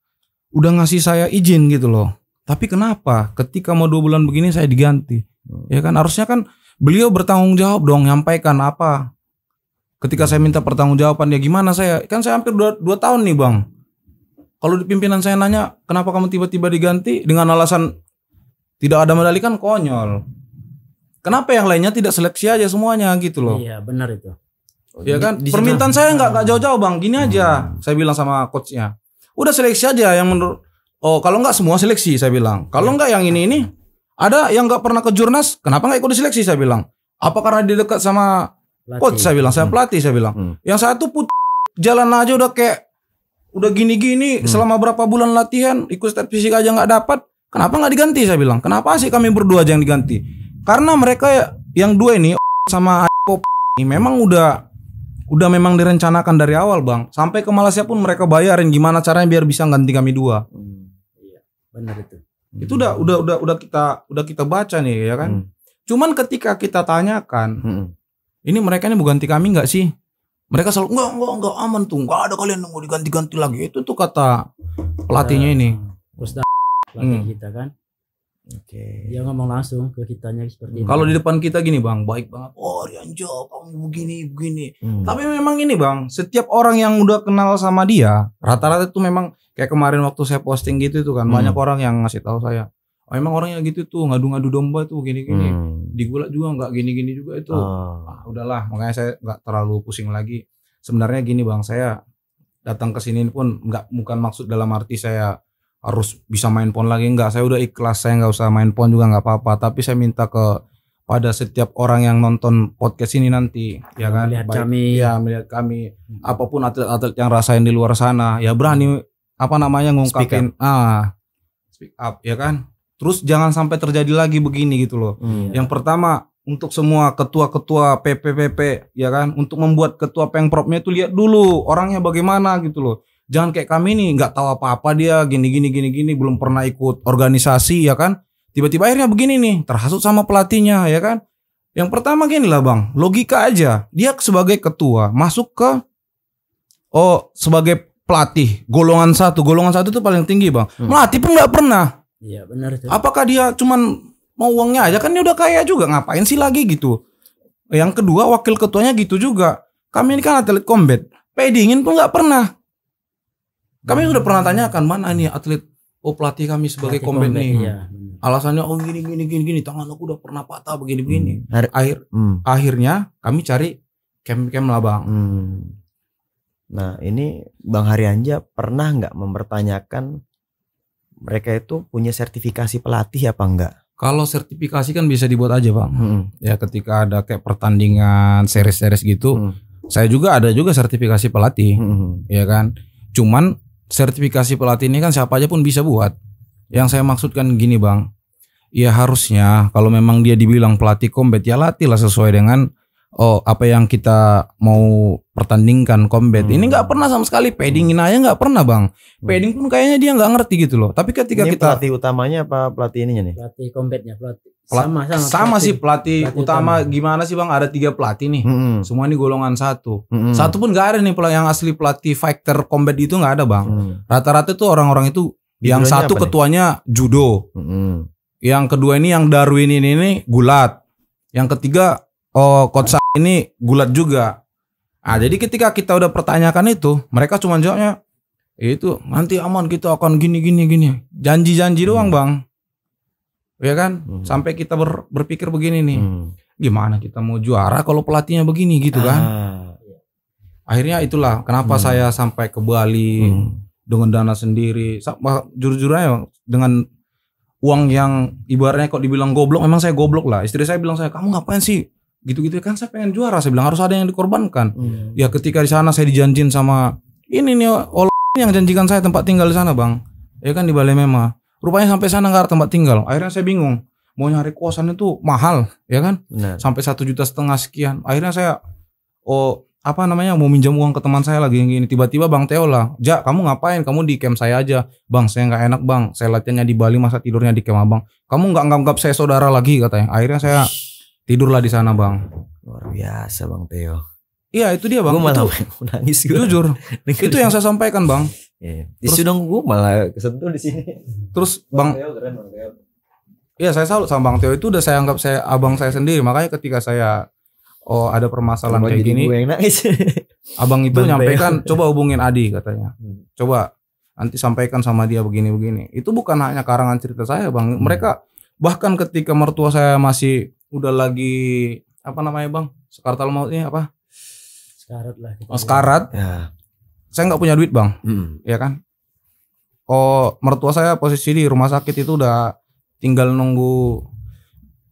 udah ngasih saya izin gitu loh tapi kenapa ketika mau dua bulan begini saya diganti ya kan harusnya kan beliau bertanggung jawab dong nyampaikan apa ketika saya minta pertanggungjawaban ya gimana saya kan saya hampir dua, dua tahun nih bang kalau di pimpinan saya nanya kenapa kamu tiba-tiba diganti dengan alasan tidak ada medali kan konyol Kenapa yang lainnya tidak seleksi aja semuanya gitu loh? Iya benar itu. Ya kan. Permintaan saya nggak nggak hmm. jauh-jauh bang, gini aja. Hmm. Saya bilang sama coachnya, udah seleksi aja yang menurut. Oh kalau nggak semua seleksi saya bilang. Kalau ya. nggak yang ini ini ada yang nggak pernah ke jurnas, kenapa nggak ikut seleksi saya bilang. Apa karena di dekat sama coach saya bilang, saya hmm. pelatih saya bilang. Hmm. Yang satu put jalan aja udah kayak udah gini-gini hmm. selama berapa bulan latihan ikut tes fisik aja nggak dapat kenapa nggak diganti saya bilang kenapa sih kami berdua aja yang diganti karena mereka yang dua ini sama Pop ini memang udah udah memang direncanakan dari awal, Bang. Sampai ke Malaysia pun mereka bayarin gimana caranya biar bisa ganti kami dua. Hmm, iya, benar itu. Itu udah udah udah udah kita udah kita baca nih ya kan. Hmm. Cuman ketika kita tanyakan, hmm. ini mereka ini mau ganti kami nggak sih? Mereka selalu enggak enggak enggak aman tuh, enggak ada kalian nunggu diganti-ganti lagi. Itu tuh kata pelatihnya nah, ini. pelatih hmm. kita kan Oke. Okay. Dia ngomong langsung ke kitanya seperti ini. Kalau di depan kita gini bang, baik banget. Oh jawab kamu begini begini. Hmm. Tapi memang ini bang, setiap orang yang udah kenal sama dia, rata-rata tuh memang kayak kemarin waktu saya posting gitu itu kan, hmm. banyak orang yang ngasih tahu saya. Oh, emang orangnya gitu tuh ngadu-ngadu domba tuh gini-gini. Hmm. Digulak juga nggak gini-gini juga itu. Ah, ah udahlah, makanya saya nggak terlalu pusing lagi. Sebenarnya gini bang, saya datang ke sini pun nggak bukan maksud dalam arti saya harus bisa main pon lagi enggak saya udah ikhlas saya nggak usah main pon juga nggak apa-apa tapi saya minta ke pada setiap orang yang nonton podcast ini nanti ya kan melihat Baik, kami ya melihat kami hmm. apapun atlet-atlet yang rasain di luar sana ya berani apa namanya ngungkapin speak ah speak up ya kan terus jangan sampai terjadi lagi begini gitu loh hmm. Iya. yang pertama untuk semua ketua-ketua PPPP ya kan untuk membuat ketua pengpropnya itu lihat dulu orangnya bagaimana gitu loh jangan kayak kami nih nggak tahu apa-apa dia gini gini gini gini belum pernah ikut organisasi ya kan tiba-tiba akhirnya begini nih terhasut sama pelatihnya ya kan yang pertama gini lah bang logika aja dia sebagai ketua masuk ke oh sebagai pelatih golongan satu golongan satu itu paling tinggi bang hmm. melatih pun nggak pernah Iya benar itu. Apakah dia cuman mau uangnya aja kan dia udah kaya juga ngapain sih lagi gitu. Yang kedua wakil ketuanya gitu juga. Kami ini kan atlet combat. ingin pun nggak pernah. Kami sudah hmm. pernah tanya tanyakan mana ini atlet oh pelatih kami sebagai komben Iya. Alasannya oh gini gini gini gini tangan aku udah pernah patah begini begini. Hmm. Akhir hmm. akhirnya kami cari camp-camp lah Hmm. Nah ini Bang Haryanja pernah nggak mempertanyakan mereka itu punya sertifikasi pelatih apa enggak? Kalau sertifikasi kan bisa dibuat aja bang. Hmm. Ya ketika ada kayak pertandingan series-series gitu, hmm. saya juga ada juga sertifikasi pelatih, hmm. ya kan. Cuman sertifikasi pelatih ini kan siapa aja pun bisa buat. Yang saya maksudkan gini bang, ya harusnya kalau memang dia dibilang pelatih kompet ya latihlah sesuai dengan oh apa yang kita mau pertandingkan combat hmm. ini nggak pernah sama sekali hmm. aja nggak pernah bang hmm. padding pun kayaknya dia nggak ngerti gitu loh tapi ketika ini kita pelatih utamanya apa pelatih ininya nih pelatih combatnya pelatih Pla sama sama, sama pelatih, sih pelatih, pelatih utama, utama gimana sih bang ada tiga pelatih nih hmm. semua ini golongan satu hmm. satu pun nggak ada nih yang asli pelatih fighter combat itu nggak ada bang hmm. rata-rata hmm. tuh orang-orang itu yang satu ketuanya nih? judo hmm. yang kedua ini yang darwin ini ini gulat yang ketiga oh coach ini gulat juga. Ah jadi ketika kita udah pertanyakan itu, mereka cuma jawabnya itu nanti aman kita akan gini gini gini. Janji-janji hmm. doang, Bang. Ya kan? Hmm. Sampai kita ber, berpikir begini nih. Hmm. Gimana kita mau juara kalau pelatihnya begini gitu kan? ah. kan? Akhirnya itulah kenapa hmm. saya sampai ke Bali hmm. dengan dana sendiri. jujur ya dengan uang yang ibaratnya kok dibilang goblok, memang saya goblok lah. Istri saya bilang saya, kamu ngapain sih gitu-gitu kan saya pengen juara saya bilang harus ada yang dikorbankan hmm. ya ketika di sana saya dijanjin sama ini nih oleh yang janjikan saya tempat tinggal di sana bang ya kan di Balai Mema rupanya sampai sana nggak ada tempat tinggal akhirnya saya bingung mau nyari kosan itu mahal ya kan Benar. sampai satu juta setengah sekian akhirnya saya oh apa namanya mau minjam uang ke teman saya lagi yang gini tiba-tiba bang Teo lah ja kamu ngapain kamu di camp saya aja bang saya nggak enak bang saya latihannya di Bali masa tidurnya di camp abang kamu nggak nganggap saya saudara lagi katanya akhirnya saya Shhh Tidurlah di sana bang. Luar biasa bang Theo. Iya itu dia bang. Gue malah itu, <laughs> nangis gue. Jujur. <laughs> itu yang saya sampaikan bang. Iya. iya. Di Sudong gue malah kesentuh di sini. Terus bang. Theo keren bang Theo. Iya saya salut sama bang Teo itu udah saya anggap saya abang saya sendiri makanya ketika saya oh ada permasalahan Sampai kayak gini. <laughs> Abang itu nyampaikan coba hubungin Adi katanya. Hmm. Coba nanti sampaikan sama dia begini-begini. Itu bukan hanya karangan cerita saya bang. Hmm. Mereka bahkan ketika mertua saya masih udah lagi apa namanya bang sekartal mautnya apa sekarat lah oh, ya. sekarat ya. saya nggak punya duit bang hmm. ya kan oh mertua saya posisi di rumah sakit itu udah tinggal nunggu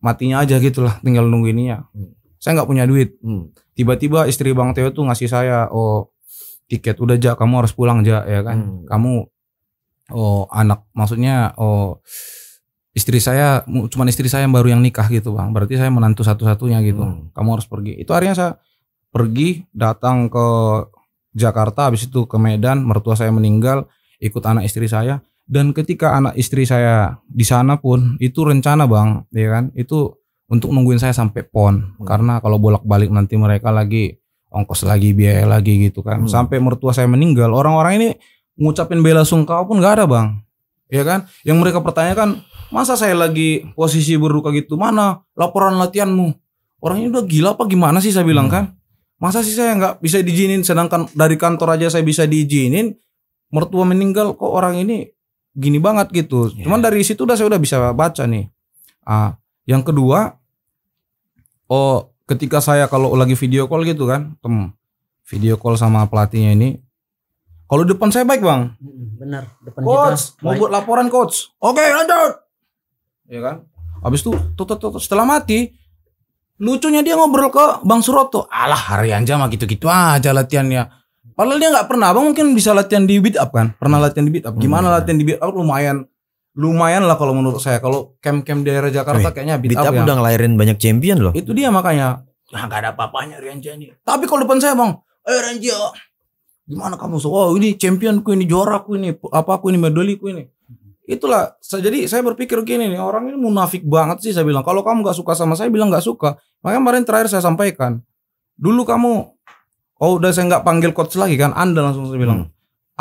matinya aja gitulah tinggal nunggu ininya hmm. saya nggak punya duit tiba hmm. tiba-tiba istri bang Teo tuh ngasih saya oh tiket udah aja kamu harus pulang aja ya kan hmm. kamu oh anak maksudnya oh istri saya cuma istri saya yang baru yang nikah gitu bang berarti saya menantu satu-satunya gitu hmm. kamu harus pergi itu akhirnya saya pergi datang ke Jakarta habis itu ke Medan mertua saya meninggal ikut anak istri saya dan ketika anak istri saya di sana pun itu rencana bang ya kan itu untuk nungguin saya sampai pon hmm. karena kalau bolak-balik nanti mereka lagi ongkos lagi biaya lagi gitu kan hmm. sampai mertua saya meninggal orang-orang ini ngucapin bela sungkawa pun gak ada bang ya kan? Yang mereka pertanyakan, masa saya lagi posisi berduka gitu, mana laporan latihanmu? orang ini udah gila apa gimana sih saya bilang hmm. kan? Masa sih saya nggak bisa diizinin, sedangkan dari kantor aja saya bisa diizinin, mertua meninggal kok orang ini gini banget gitu. Yeah. Cuman dari situ udah saya udah bisa baca nih. Ah, yang kedua, oh ketika saya kalau lagi video call gitu kan, tem, video call sama pelatihnya ini, kalau depan saya baik bang. Benar. Depan coach, kita mau buat laporan coach. Oke okay, lanjut. Ya kan. Abis itu tutup tutup setelah mati lucunya dia ngobrol ke Bang Suroto. Alah aja mah gitu-gitu aja latihannya. Padahal dia nggak pernah, bang, mungkin bisa latihan di beat up kan? Pernah hmm. latihan di beat up? Gimana hmm. latihan di beat up? Lumayan, lumayan lah kalau menurut saya. Kalau camp-camp daerah Jakarta Wih, kayaknya beat, beat up, up ya. udah ngelahirin banyak champion loh. Itu dia makanya. Nah, gak ada apa-apanya Rianja ini. Tapi kalau depan saya bang, eh Rianja, gimana kamu so oh ini championku ini juaraku ini apa aku ini medaliku ini hmm. itulah jadi saya berpikir gini nih orang ini munafik banget sih saya bilang kalau kamu nggak suka sama saya bilang nggak suka makanya kemarin terakhir saya sampaikan dulu kamu oh udah saya nggak panggil coach lagi kan anda langsung saya bilang hmm.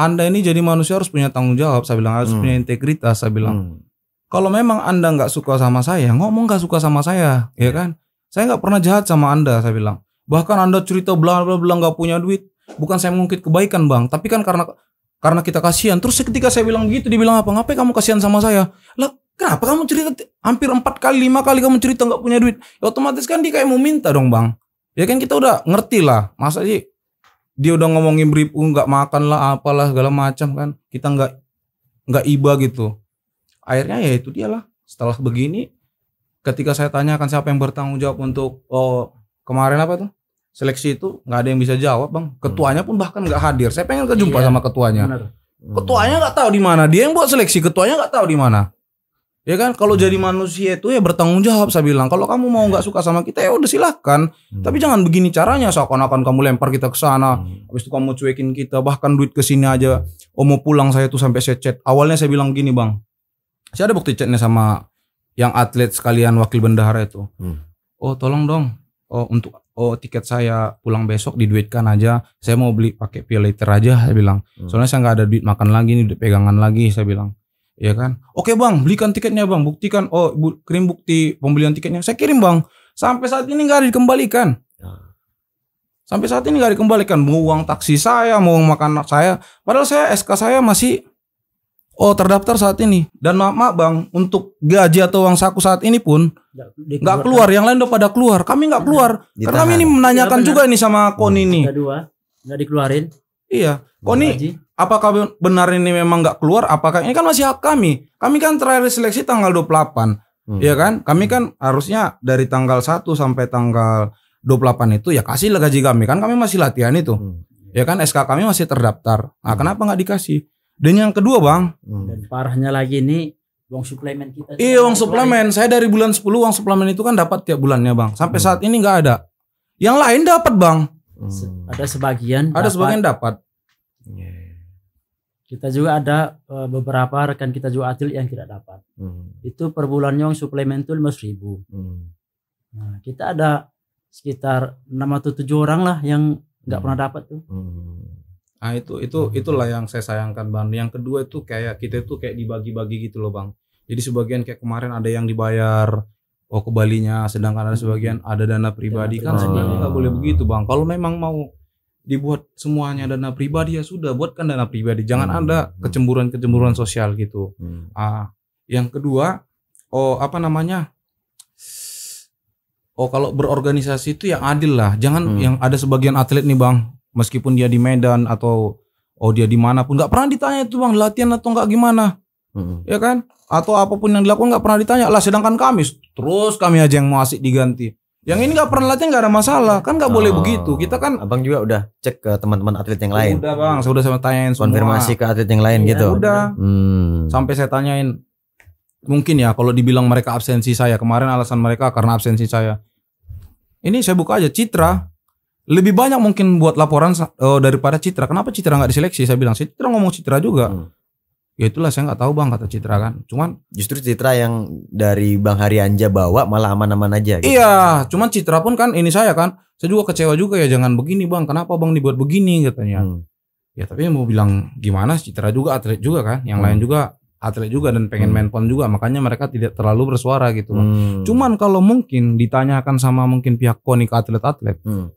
anda ini jadi manusia harus punya tanggung jawab saya bilang harus hmm. punya integritas saya bilang hmm. kalau memang anda nggak suka sama saya ngomong nggak suka sama saya ya hmm. kan saya nggak pernah jahat sama anda saya bilang bahkan anda cerita bla bla bla nggak punya duit bukan saya mengungkit kebaikan bang tapi kan karena karena kita kasihan terus ketika saya bilang begitu dibilang apa ngapain kamu kasihan sama saya lah kenapa kamu cerita hampir empat kali lima kali kamu cerita nggak punya duit ya, otomatis kan dia kayak mau minta dong bang ya kan kita udah ngerti lah masa sih dia udah ngomongin beribu uh, nggak makan lah apalah segala macam kan kita nggak nggak iba gitu akhirnya ya itu dia lah setelah begini ketika saya tanya akan siapa yang bertanggung jawab untuk oh, kemarin apa tuh seleksi itu nggak ada yang bisa jawab bang ketuanya hmm. pun bahkan nggak hadir saya pengen kejumpa iya, sama ketuanya bener. ketuanya nggak tahu di mana dia yang buat seleksi ketuanya nggak tahu di mana ya kan kalau hmm. jadi manusia itu ya bertanggung jawab saya bilang kalau kamu mau nggak suka sama kita ya udah silahkan hmm. tapi jangan begini caranya seakan-akan kamu lempar kita ke sana hmm. habis itu kamu cuekin kita bahkan duit ke sini aja oh mau pulang saya tuh sampai saya chat awalnya saya bilang gini bang saya ada bukti chatnya sama yang atlet sekalian wakil bendahara itu hmm. oh tolong dong oh untuk oh tiket saya pulang besok diduitkan aja saya mau beli pakai pay later aja saya bilang hmm. soalnya saya nggak ada duit makan lagi nih udah pegangan lagi saya bilang ya kan oke bang belikan tiketnya bang buktikan oh bu, kirim bukti pembelian tiketnya saya kirim bang sampai saat ini nggak dikembalikan ya. sampai saat ini nggak dikembalikan mau uang taksi saya mau uang makan saya padahal saya SK saya masih oh terdaftar saat ini dan maaf bang untuk gaji atau uang saku saat ini pun ya, nggak keluar kan? yang lain udah pada keluar kami nggak keluar Ditahan. karena kami ini menanyakan ya, juga ini sama Koni hmm. ini nggak dikeluarin iya Koni apakah benar ini memang nggak keluar apakah ini kan masih hak kami kami kan terakhir seleksi tanggal 28 hmm. ya kan kami kan harusnya dari tanggal 1 sampai tanggal 28 itu ya kasih gaji kami kan kami masih latihan itu hmm. ya kan SK kami masih terdaftar nah kenapa nggak dikasih dan yang kedua bang. Hmm. Dan parahnya lagi nih uang suplemen kita. Iya uang suplemen. Saya dari bulan 10 uang suplemen itu kan dapat tiap bulannya bang. Sampai hmm. saat ini gak ada. Yang lain dapat bang. Hmm. Ada sebagian. Ada dapat. sebagian dapat. Iya. Kita juga ada e, beberapa rekan kita juga atlet yang tidak dapat. Hmm. Itu per bulannya uang suplemen itu lima ribu. Hmm. Nah kita ada sekitar enam atau tujuh orang lah yang nggak hmm. pernah dapat tuh. Hmm. Nah itu itu hmm. itulah yang saya sayangkan bang. Yang kedua itu kayak kita itu kayak dibagi-bagi gitu loh bang. Jadi sebagian kayak kemarin ada yang dibayar oh ke nya, sedangkan ada sebagian hmm. ada dana pribadi dana ya, kan pribadi. sebenarnya nggak boleh begitu bang. Kalau memang mau dibuat semuanya dana pribadi ya sudah buatkan dana pribadi. Jangan hmm. ada kecemburuan-kecemburuan sosial gitu. Hmm. Ah yang kedua oh apa namanya Oh kalau berorganisasi itu yang adil lah, jangan hmm. yang ada sebagian atlet nih bang, meskipun dia di Medan atau oh dia di mana pun nggak pernah ditanya itu bang latihan atau nggak gimana hmm. ya kan atau apapun yang dilakukan nggak pernah ditanya lah sedangkan kami terus kami aja yang mau asik diganti yang ini nggak pernah latihan nggak ada masalah kan nggak oh. boleh begitu kita kan abang juga udah cek ke teman-teman atlet yang lain udah bang saya udah sama tanyain semua konfirmasi ke atlet yang lain ya, gitu udah hmm. sampai saya tanyain mungkin ya kalau dibilang mereka absensi saya kemarin alasan mereka karena absensi saya ini saya buka aja Citra lebih banyak mungkin buat laporan uh, daripada Citra. Kenapa Citra nggak diseleksi? Saya bilang, Citra ngomong Citra juga. Hmm. Ya itulah saya nggak tahu bang kata Citra kan. Cuman justru Citra yang dari Bang Harianja bawa malah aman-aman aja. Gitu. Iya, cuman Citra pun kan ini saya kan, saya juga kecewa juga ya jangan begini bang. Kenapa bang dibuat begini katanya? Hmm. Ya tapi mau bilang gimana? Citra juga atlet juga kan, yang hmm. lain juga atlet juga dan pengen hmm. main pon juga makanya mereka tidak terlalu bersuara gitu Hmm. Cuman kalau mungkin ditanyakan sama mungkin pihak koni ke atlet-atlet hmm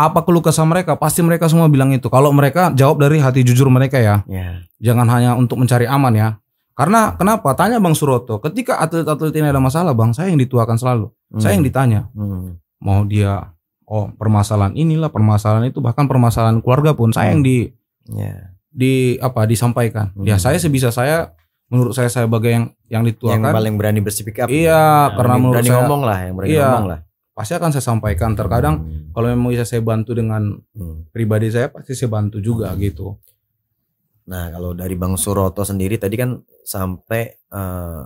apa keluh kesah mereka pasti mereka semua bilang itu kalau mereka jawab dari hati jujur mereka ya yeah. jangan hanya untuk mencari aman ya karena kenapa tanya bang Suroto ketika atlet-atlet ini ada masalah bang saya yang dituakan selalu hmm. saya yang ditanya hmm. mau dia oh permasalahan inilah permasalahan itu bahkan permasalahan keluarga pun saya yang di yeah. di apa disampaikan ya, hmm. ya saya sebisa saya menurut saya saya sebagai yang yang dituakan yang paling berani bersikap iya ya, karena menurut berani saya ngomong lah yang berani iya, ngomong lah pasti akan saya sampaikan. Terkadang hmm. kalau memang bisa saya bantu dengan hmm. pribadi saya pasti saya bantu juga hmm. gitu. Nah kalau dari Bang Suroto sendiri tadi kan sampai uh,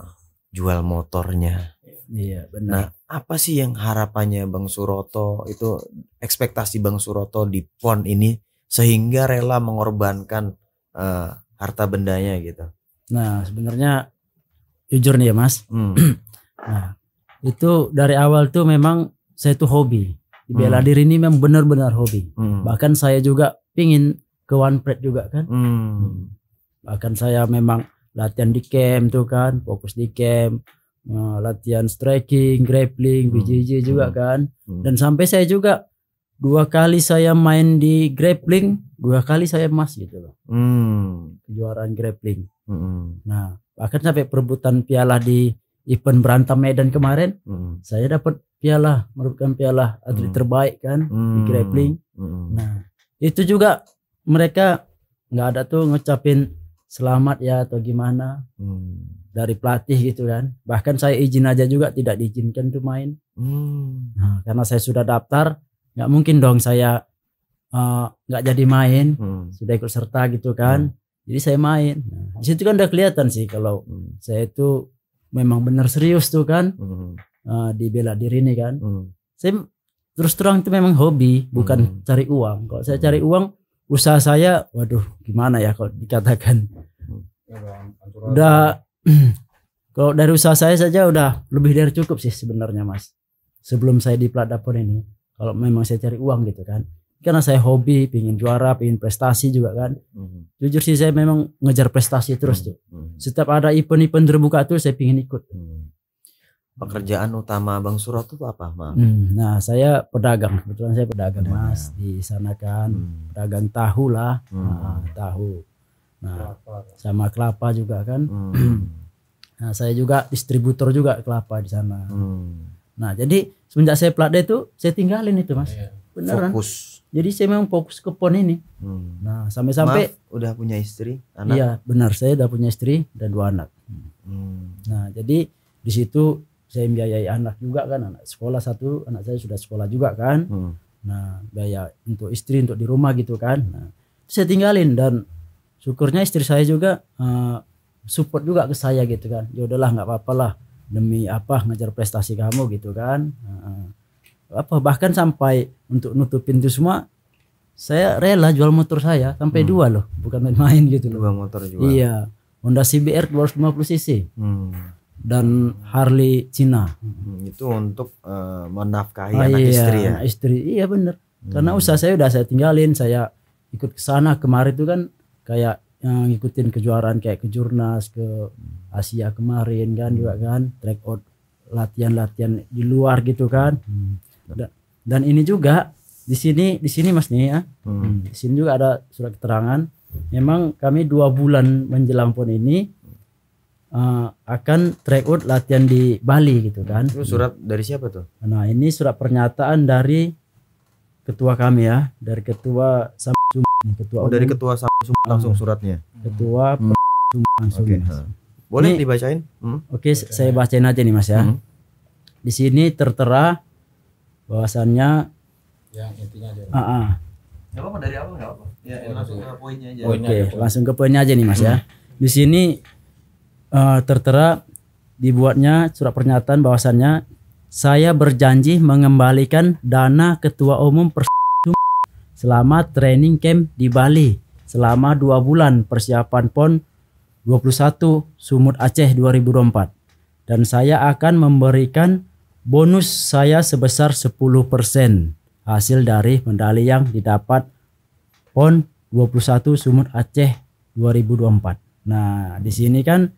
jual motornya. Iya benar. Nah apa sih yang harapannya Bang Suroto itu ekspektasi Bang Suroto di PON ini sehingga rela mengorbankan uh, harta bendanya gitu. Nah sebenarnya jujur nih ya Mas. Hmm. <clears throat> nah itu dari awal tuh memang saya itu hobi bela hmm. diri ini memang benar-benar hobi hmm. bahkan saya juga pingin ke one prep juga kan hmm. bahkan saya memang latihan di camp tuh kan fokus di camp Nah, latihan striking grappling hmm. BJJ juga hmm. kan hmm. dan sampai saya juga dua kali saya main di grappling dua kali saya emas gitu loh hmm. kejuaraan grappling hmm. nah bahkan sampai perebutan piala di event berantem Medan kemarin hmm. saya dapat piala merupakan piala atlet hmm. terbaik kan hmm. di grappling hmm. nah itu juga mereka nggak ada tuh ngucapin selamat ya atau gimana hmm. dari pelatih gitu kan bahkan saya izin aja juga tidak diizinkan tuh main hmm. nah, karena saya sudah daftar nggak mungkin dong saya eh, nggak uh, jadi main hmm. sudah ikut serta gitu kan hmm. jadi saya main nah, di situ kan udah kelihatan sih kalau hmm. saya itu memang benar serius tuh kan hmm. uh, ah, di bela diri ini kan hmm. saya terus terang itu memang hobi bukan hmm. cari uang kalau saya hmm. cari uang usaha saya waduh gimana ya kalau dikatakan hmm. udah <clears throat> kalau dari usaha saya saja udah lebih dari cukup sih sebenarnya mas sebelum saya di dapur ini kalau memang saya cari uang gitu kan karena saya hobi pingin juara pingin prestasi juga kan hmm. jujur sih saya memang ngejar prestasi terus hmm. tuh hmm. setiap ada event-event terbuka tuh saya pingin ikut hmm. pekerjaan utama bang surat tuh apa mas hmm, nah saya pedagang kebetulan saya pedagang, pedagang. mas di sana kan hmm. pedagang tahu lah hmm. nah, tahu nah kelapa. sama kelapa juga kan hmm. <clears throat> nah saya juga distributor juga kelapa di sana hmm. nah jadi semenjak saya pelatih itu saya tinggalin itu mas yeah. beneran fokus jadi saya memang fokus ke pon ini. Hmm. Nah, sampai-sampai udah punya istri, anak. Iya, benar. Saya udah punya istri dan dua anak. Hmm. Nah, jadi di situ saya membiayai anak juga kan, anak sekolah satu, anak saya sudah sekolah juga kan. Hmm. Nah, biaya untuk istri untuk di rumah gitu kan. Nah, saya tinggalin dan syukurnya istri saya juga uh, support juga ke saya gitu kan. Ya udahlah nggak apa-apalah demi apa ngejar prestasi kamu gitu kan. Uh, apa bahkan sampai untuk nutupin itu semua saya rela jual motor saya sampai hmm. dua loh bukan main-main gitu loh dua motor jual iya Honda CBR 250 cc hmm. dan Harley Cina hmm, itu untuk uh, menafkahi ah, anak iya, istri ya istri iya bener hmm. karena usaha saya udah saya tinggalin saya ikut ke sana kemari itu kan kayak yang ngikutin kejuaraan kayak ke Jurnas ke Asia kemarin kan juga hmm. kan track out latihan-latihan di luar gitu kan hmm. Dan ini juga di sini di sini Mas nih ya. Hmm. Di sini juga ada surat keterangan. Memang kami dua bulan menjelang pon ini uh, akan out latihan di Bali gitu kan. Itu surat dari siapa tuh? Nah, ini surat pernyataan dari ketua kami ya, dari ketua Sam ketua oh, dari ketua Sam langsung suratnya. Ketua hmm. langsung. Okay. Boleh ini, dibacain? Hmm. Oke, okay, saya bacain aja nih Mas ya. Hmm. Di sini tertera bahwasannya yang intinya aja. Uh -uh. Gak apa dari apa gak apa. Ya, ya langsung ke poinnya aja. Oke, okay, langsung ke poinnya aja nih Mas ya. Di sini uh, tertera dibuatnya surat pernyataan bahwasannya saya berjanji mengembalikan dana ketua umum selama training camp di Bali selama dua bulan persiapan PON 21 Sumut Aceh 2024 dan saya akan memberikan bonus saya sebesar 10% hasil dari medali yang didapat PON 21 Sumut Aceh 2024. Nah, di sini kan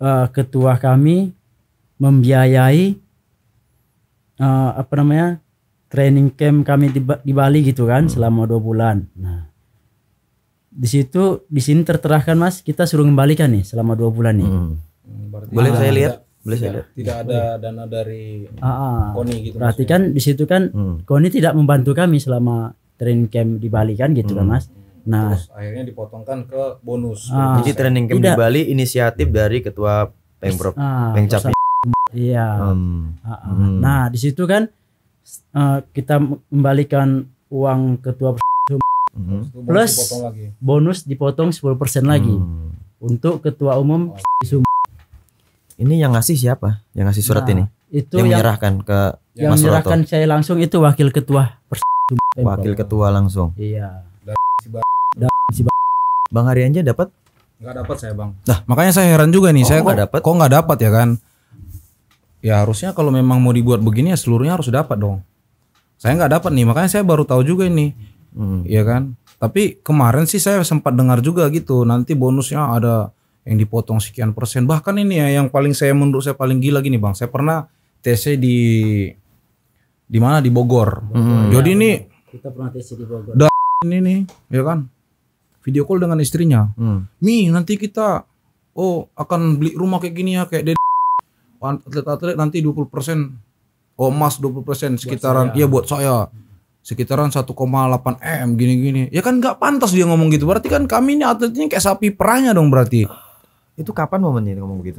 uh, ketua kami membiayai uh, apa namanya? training camp kami di, di Bali gitu kan hmm. selama dua bulan. Nah, di situ di sini terterahkan Mas, kita suruh kembalikan nih selama dua bulan nih. Hmm. Boleh saya nah, lihat? Belum ya, ya, tidak, ya. ada. tidak ada dana dari Aa, ah, ah. Koni gitu. Berarti kan di situ kan hmm. Koni tidak membantu kami selama training camp di Bali kan gitu kan, hmm. kan Mas. Nah, Terus akhirnya dipotongkan ke bonus. Aa, ah. Jadi training camp tidak. di Bali inisiatif dari ketua Pemprov Pengcap. Iya. Hmm. hmm. Nah, di situ kan uh, kita membalikan uang ketua hmm. plus bonus dipotong, lagi. bonus dipotong 10% lagi hmm. untuk ketua umum oh. Ini yang ngasih siapa? Yang ngasih surat nah, ini? Itu yang, yang menyerahkan ke yang Mas menyerahkan saya langsung itu wakil ketua pers Wakil ketua langsung. Iya. si Bang aja dapat? Enggak dapat saya, Bang. Nah, makanya saya heran juga nih, oh, saya kok dapat. Kok enggak dapat ya kan? Ya harusnya kalau memang mau dibuat begini ya seluruhnya harus dapat dong. Saya nggak dapat nih, makanya saya baru tahu juga ini. Hmm. Iya kan? Tapi kemarin sih saya sempat dengar juga gitu, nanti bonusnya ada yang dipotong sekian persen. Bahkan ini ya yang paling saya menurut saya paling gila gini bang. Saya pernah TC di di mana di Bogor. Hmm. Jadi iya, ini kita pernah TC di Bogor. dan ini nih, ya kan? Video call dengan istrinya. Hmm. Mi, nanti kita oh akan beli rumah kayak gini ya kayak atlet-atlet nanti 20% oh emas persen sekitaran iya buat saya sekitaran 1,8 M gini-gini. Ya kan nggak pantas dia ngomong gitu. Berarti kan kami ini atletnya kayak sapi perahnya dong berarti. Itu kapan momennya ngomong begitu?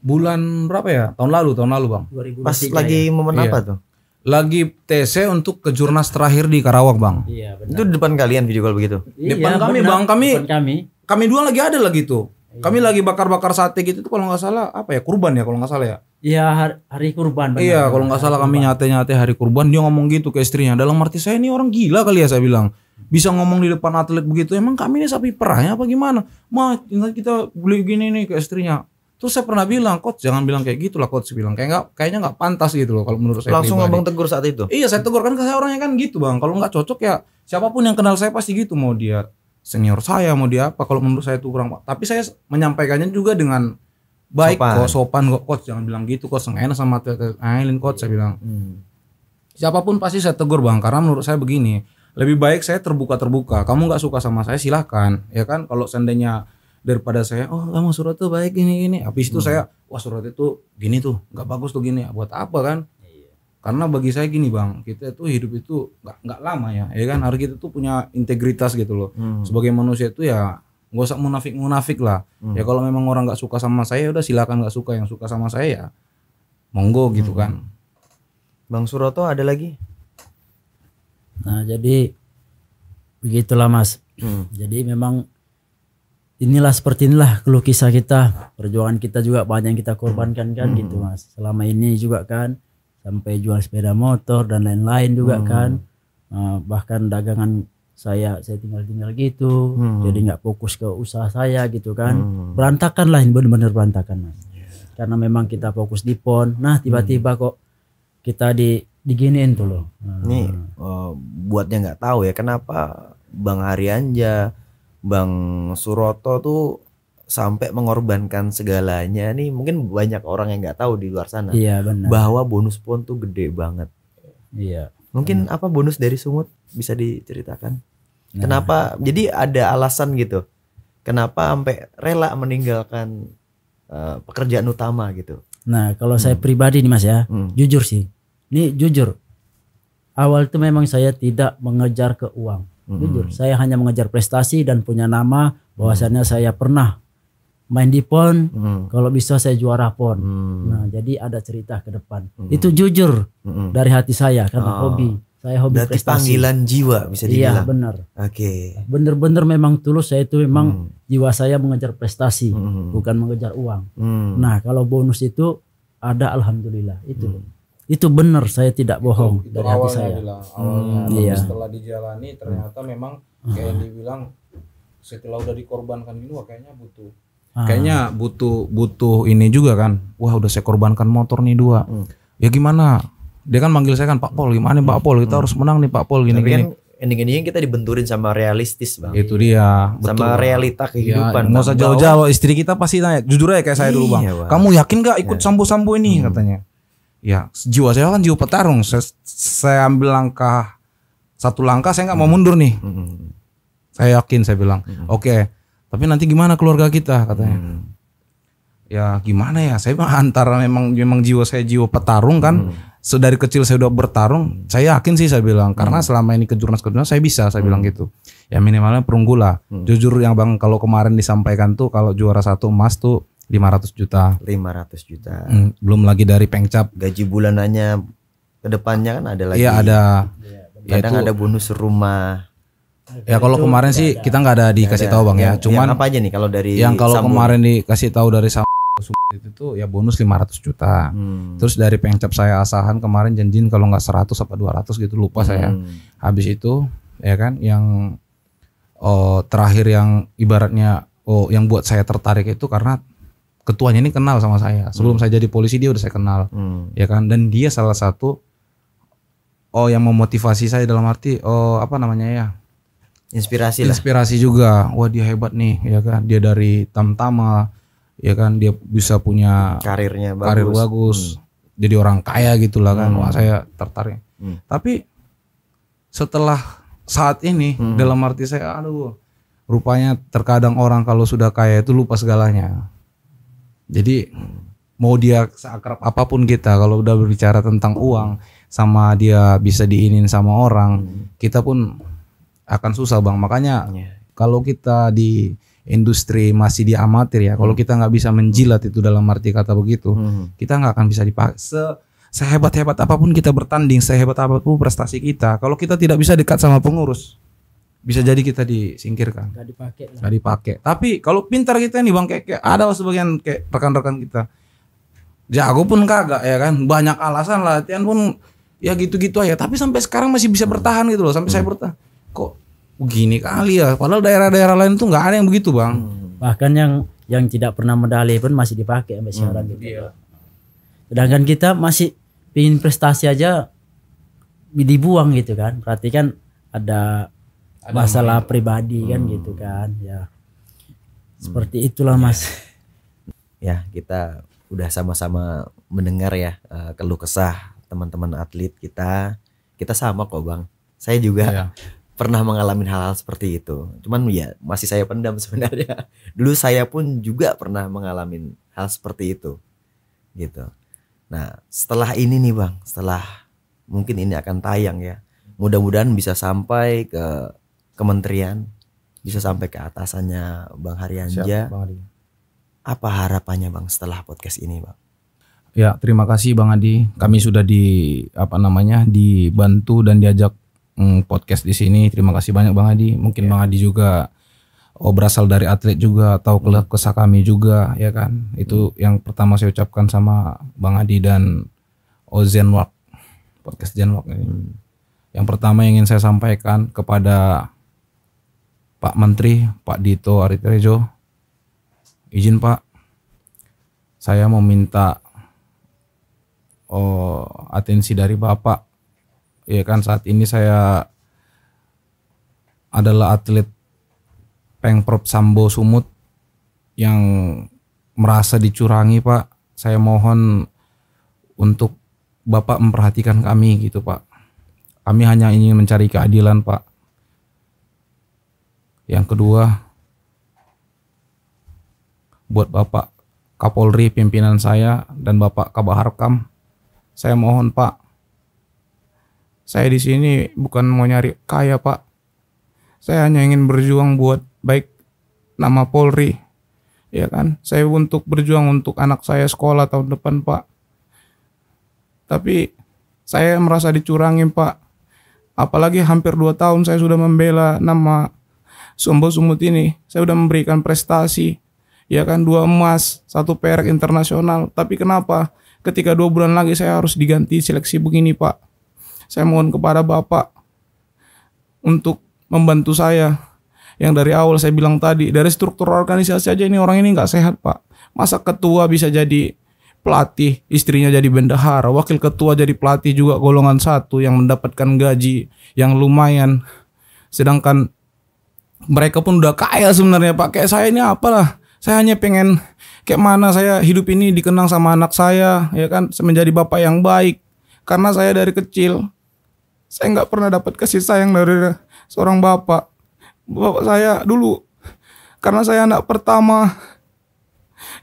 Bulan berapa ya? Tahun lalu, tahun lalu bang. Pas ya. lagi ya. momen iya. apa tuh? Lagi TC untuk ke jurnas terakhir di Karawang bang. Iya benar. Itu di depan kalian video call begitu? Iya, depan kami bang, kami, depan kami. Kami dua lagi ada lagi tuh. Iya. Kami lagi bakar-bakar sate gitu tuh kalau nggak salah apa ya kurban ya kalau nggak salah ya. Iya hari, hari kurban. Benar. Iya kalau nggak salah kurban. kami nyate-nyate hari kurban dia ngomong gitu ke istrinya. Dalam arti saya ini orang gila kali ya saya bilang bisa ngomong di depan atlet begitu emang kami ini sapi perah ya apa gimana ma nanti kita beli gini nih ke istrinya terus saya pernah bilang coach jangan bilang kayak gitu lah coach bilang kayak nggak kayaknya nggak pantas gitu loh kalau menurut saya langsung ngomong tegur saat itu iya saya tegur kan saya orangnya kan gitu bang kalau nggak cocok ya siapapun yang kenal saya pasti gitu mau dia senior saya mau dia apa kalau menurut saya itu kurang pak tapi saya menyampaikannya juga dengan baik sopan. kok sopan kok coach jangan bilang gitu kok nggak sama atlet lain coach saya bilang hmm. siapapun pasti saya tegur bang karena menurut saya begini lebih baik saya terbuka terbuka kamu nggak suka sama saya silahkan ya kan kalau seandainya daripada saya oh kamu surat tuh baik gini ini. habis itu hmm. saya wah surat itu gini tuh nggak bagus tuh gini buat apa kan iya. karena bagi saya gini bang kita tuh hidup itu nggak nggak lama ya ya kan harus kita tuh punya integritas gitu loh hmm. sebagai manusia itu ya nggak usah munafik munafik lah hmm. ya kalau memang orang nggak suka sama saya udah silakan nggak suka yang suka sama saya ya monggo gitu hmm. kan bang Suroto ada lagi Nah jadi begitulah mas. Hmm. Jadi memang inilah seperti inilah keluh kisah kita, perjuangan kita juga banyak yang kita korbankan kan hmm. gitu mas. Selama ini juga kan sampai jual sepeda motor dan lain-lain juga hmm. kan. Uh, bahkan dagangan saya saya tinggal-tinggal gitu, hmm. jadi nggak fokus ke usaha saya gitu kan. Hmm. Berantakan lah ini benar-benar berantakan mas. Yeah. Karena memang kita fokus di pon. Nah tiba-tiba hmm. kok kita di diginiin tuh loh. nih uh, buat yang nggak tahu ya kenapa Bang Haryanja, Bang Suroto tuh sampai mengorbankan segalanya nih mungkin banyak orang yang nggak tahu di luar sana iya, benar. bahwa bonus pun tuh gede banget iya mungkin benar. apa bonus dari sumut bisa diceritakan nah. kenapa jadi ada alasan gitu kenapa sampai rela meninggalkan uh, pekerjaan utama gitu nah kalau hmm. saya pribadi nih mas ya hmm. jujur sih ini jujur. Awal itu memang saya tidak mengejar ke uang. Hmm. Jujur, saya hanya mengejar prestasi dan punya nama bahwasannya hmm. saya pernah main di pon, hmm. kalau bisa saya juara pon. Hmm. Nah, jadi ada cerita ke depan. Hmm. Itu jujur hmm. dari hati saya karena oh. hobi. Saya hobi Berarti prestasi. panggilan jiwa bisa iya, dibilang. Iya, benar. Oke. Okay. Bener-bener memang tulus saya itu memang hmm. jiwa saya mengejar prestasi, hmm. bukan mengejar uang. Hmm. Nah, kalau bonus itu ada alhamdulillah itu. Hmm itu benar saya tidak bohong itu, itu dari hati saya bilang, hmm, iya. setelah dijalani ternyata hmm. memang ah. kayak hmm. dibilang setelah udah dikorbankan ini wah kayaknya butuh hmm. kayaknya butuh butuh ini juga kan wah udah saya korbankan motor nih dua hmm. ya gimana dia kan manggil saya kan Pak Pol gimana nih Pak Pol kita hmm. harus menang nih Pak Pol gini Tapi kan gini kan ending-endingnya kita dibenturin sama realistis bang itu dia betul. sama realita kehidupan ya, nggak usah jauh-jauh istri kita pasti tanya jujur aja kayak saya dulu iya, bang, bang. kamu yakin gak ikut iya. sambo-sambo ini hmm. katanya ya jiwa saya kan jiwa petarung saya, saya ambil langkah satu langkah saya nggak mau hmm. mundur nih hmm. saya yakin saya bilang hmm. oke okay, tapi nanti gimana keluarga kita katanya ya gimana ya saya antara memang memang jiwa saya jiwa petarung kan hmm so dari kecil saya udah bertarung, saya yakin sih saya bilang karena selama ini kejurnas-kejurnas saya bisa, saya bilang gitu. Ya minimalnya perunggu Jujur yang Bang kalau kemarin disampaikan tuh kalau juara satu emas tuh 500 juta. 500 juta. Hmm, belum lagi dari pengcap. Gaji bulanannya kedepannya kan ada lagi. Iya ada. Ya, Kadang ada bonus rumah. Ya kalau kemarin sih ada. kita nggak ada dikasih tahu bang ya. ya. Cuman yang apa aja nih kalau dari yang kalau sambung. kemarin dikasih tahu dari sam itu tuh ya bonus 500 juta. Hmm. Terus dari pengcap saya asahan kemarin janjin kalau nggak 100 apa 200 gitu lupa hmm. saya. Habis itu ya kan yang oh, terakhir yang ibaratnya oh yang buat saya tertarik itu karena ketuanya ini kenal sama saya. Sebelum hmm. saya jadi polisi dia udah saya kenal. Hmm. Ya kan? Dan dia salah satu oh yang memotivasi saya dalam arti oh apa namanya ya? Inspirasi, inspirasi lah. Inspirasi juga. Wah, dia hebat nih, ya kan? Dia dari Tamtama, ya kan? Dia bisa punya karirnya bagus. Karir bagus. Hmm. Jadi orang kaya gitu lah kan. Hmm. Wah, saya tertarik. Hmm. Tapi setelah saat ini hmm. dalam arti saya aduh rupanya terkadang orang kalau sudah kaya itu lupa segalanya. Jadi mau dia seakrab apapun kita kalau udah berbicara tentang uang sama dia bisa diinin sama orang, hmm. kita pun akan susah bang. Makanya yeah. kalau kita di industri masih di amatir ya, kalau hmm. kita nggak bisa menjilat itu dalam arti kata begitu, hmm. kita nggak akan bisa dipakai. Se sehebat hebat apapun kita bertanding, sehebat apapun prestasi kita, kalau kita tidak bisa dekat sama pengurus, bisa jadi kita disingkirkan. Gak dipakai. Gak dipakai. Tapi kalau pintar kita nih bang kayak, ada sebagian kayak rekan-rekan kita jago pun kagak ya kan banyak alasan latihan pun ya gitu-gitu aja. Tapi sampai sekarang masih bisa bertahan gitu loh sampai hmm. saya bertahan. Kok begini kali ya? Padahal daerah-daerah lain tuh nggak ada yang begitu bang. Hmm. Bahkan yang yang tidak pernah medali pun masih dipakai sampai sekarang hmm. gitu. Iya. Sedangkan kita masih ingin prestasi aja dibuang gitu kan. Berarti kan ada ada masalah iya. pribadi kan hmm. kan gitu kan ya seperti itulah mas <laughs> ya kita udah sama-sama mendengar ya uh, keluh kesah teman-teman atlet kita kita sama kok bang saya juga ya. <laughs> pernah mengalami hal-hal seperti itu cuman ya masih saya pendam <laughs> sebenarnya dulu saya pun juga pernah mengalami hal seperti itu gitu nah setelah ini nih bang setelah mungkin ini akan tayang ya mudah-mudahan bisa sampai ke kementerian bisa sampai ke atasannya Bang Haryanja. Apa harapannya Bang setelah podcast ini, Bang? Ya, terima kasih Bang Adi. Kami sudah di apa namanya? dibantu dan diajak mm, podcast di sini. Terima kasih banyak Bang Adi. Mungkin ya. Bang Adi juga oh berasal dari atlet juga atau klub kesah kami juga ya kan. Itu hmm. yang pertama saya ucapkan sama Bang Adi dan Ozenwak podcast Zenwak ini. Hmm. Yang pertama yang ingin saya sampaikan kepada Pak Menteri, Pak Dito Aritrejo. Izin Pak, saya mau minta oh, atensi dari Bapak. Ya kan saat ini saya adalah atlet Pengprop Sambo Sumut yang merasa dicurangi Pak. Saya mohon untuk Bapak memperhatikan kami gitu Pak. Kami hanya ingin mencari keadilan Pak yang kedua, buat Bapak Kapolri pimpinan saya dan Bapak Kabaharkam, saya mohon Pak, saya di sini bukan mau nyari kaya Pak, saya hanya ingin berjuang buat baik nama Polri, ya kan? Saya untuk berjuang untuk anak saya sekolah tahun depan Pak. Tapi saya merasa dicurangin Pak, apalagi hampir dua tahun saya sudah membela nama Sumbul Sumut ini saya udah memberikan prestasi ya kan dua emas satu perak internasional tapi kenapa ketika dua bulan lagi saya harus diganti seleksi begini pak saya mohon kepada bapak untuk membantu saya yang dari awal saya bilang tadi dari struktur organisasi aja ini orang ini nggak sehat pak masa ketua bisa jadi pelatih, istrinya jadi bendahara, wakil ketua jadi pelatih juga golongan satu yang mendapatkan gaji yang lumayan. Sedangkan mereka pun udah kaya sebenarnya pak kayak saya ini apalah saya hanya pengen kayak mana saya hidup ini dikenang sama anak saya ya kan menjadi bapak yang baik karena saya dari kecil saya nggak pernah dapat kasih sayang dari seorang bapak bapak saya dulu karena saya anak pertama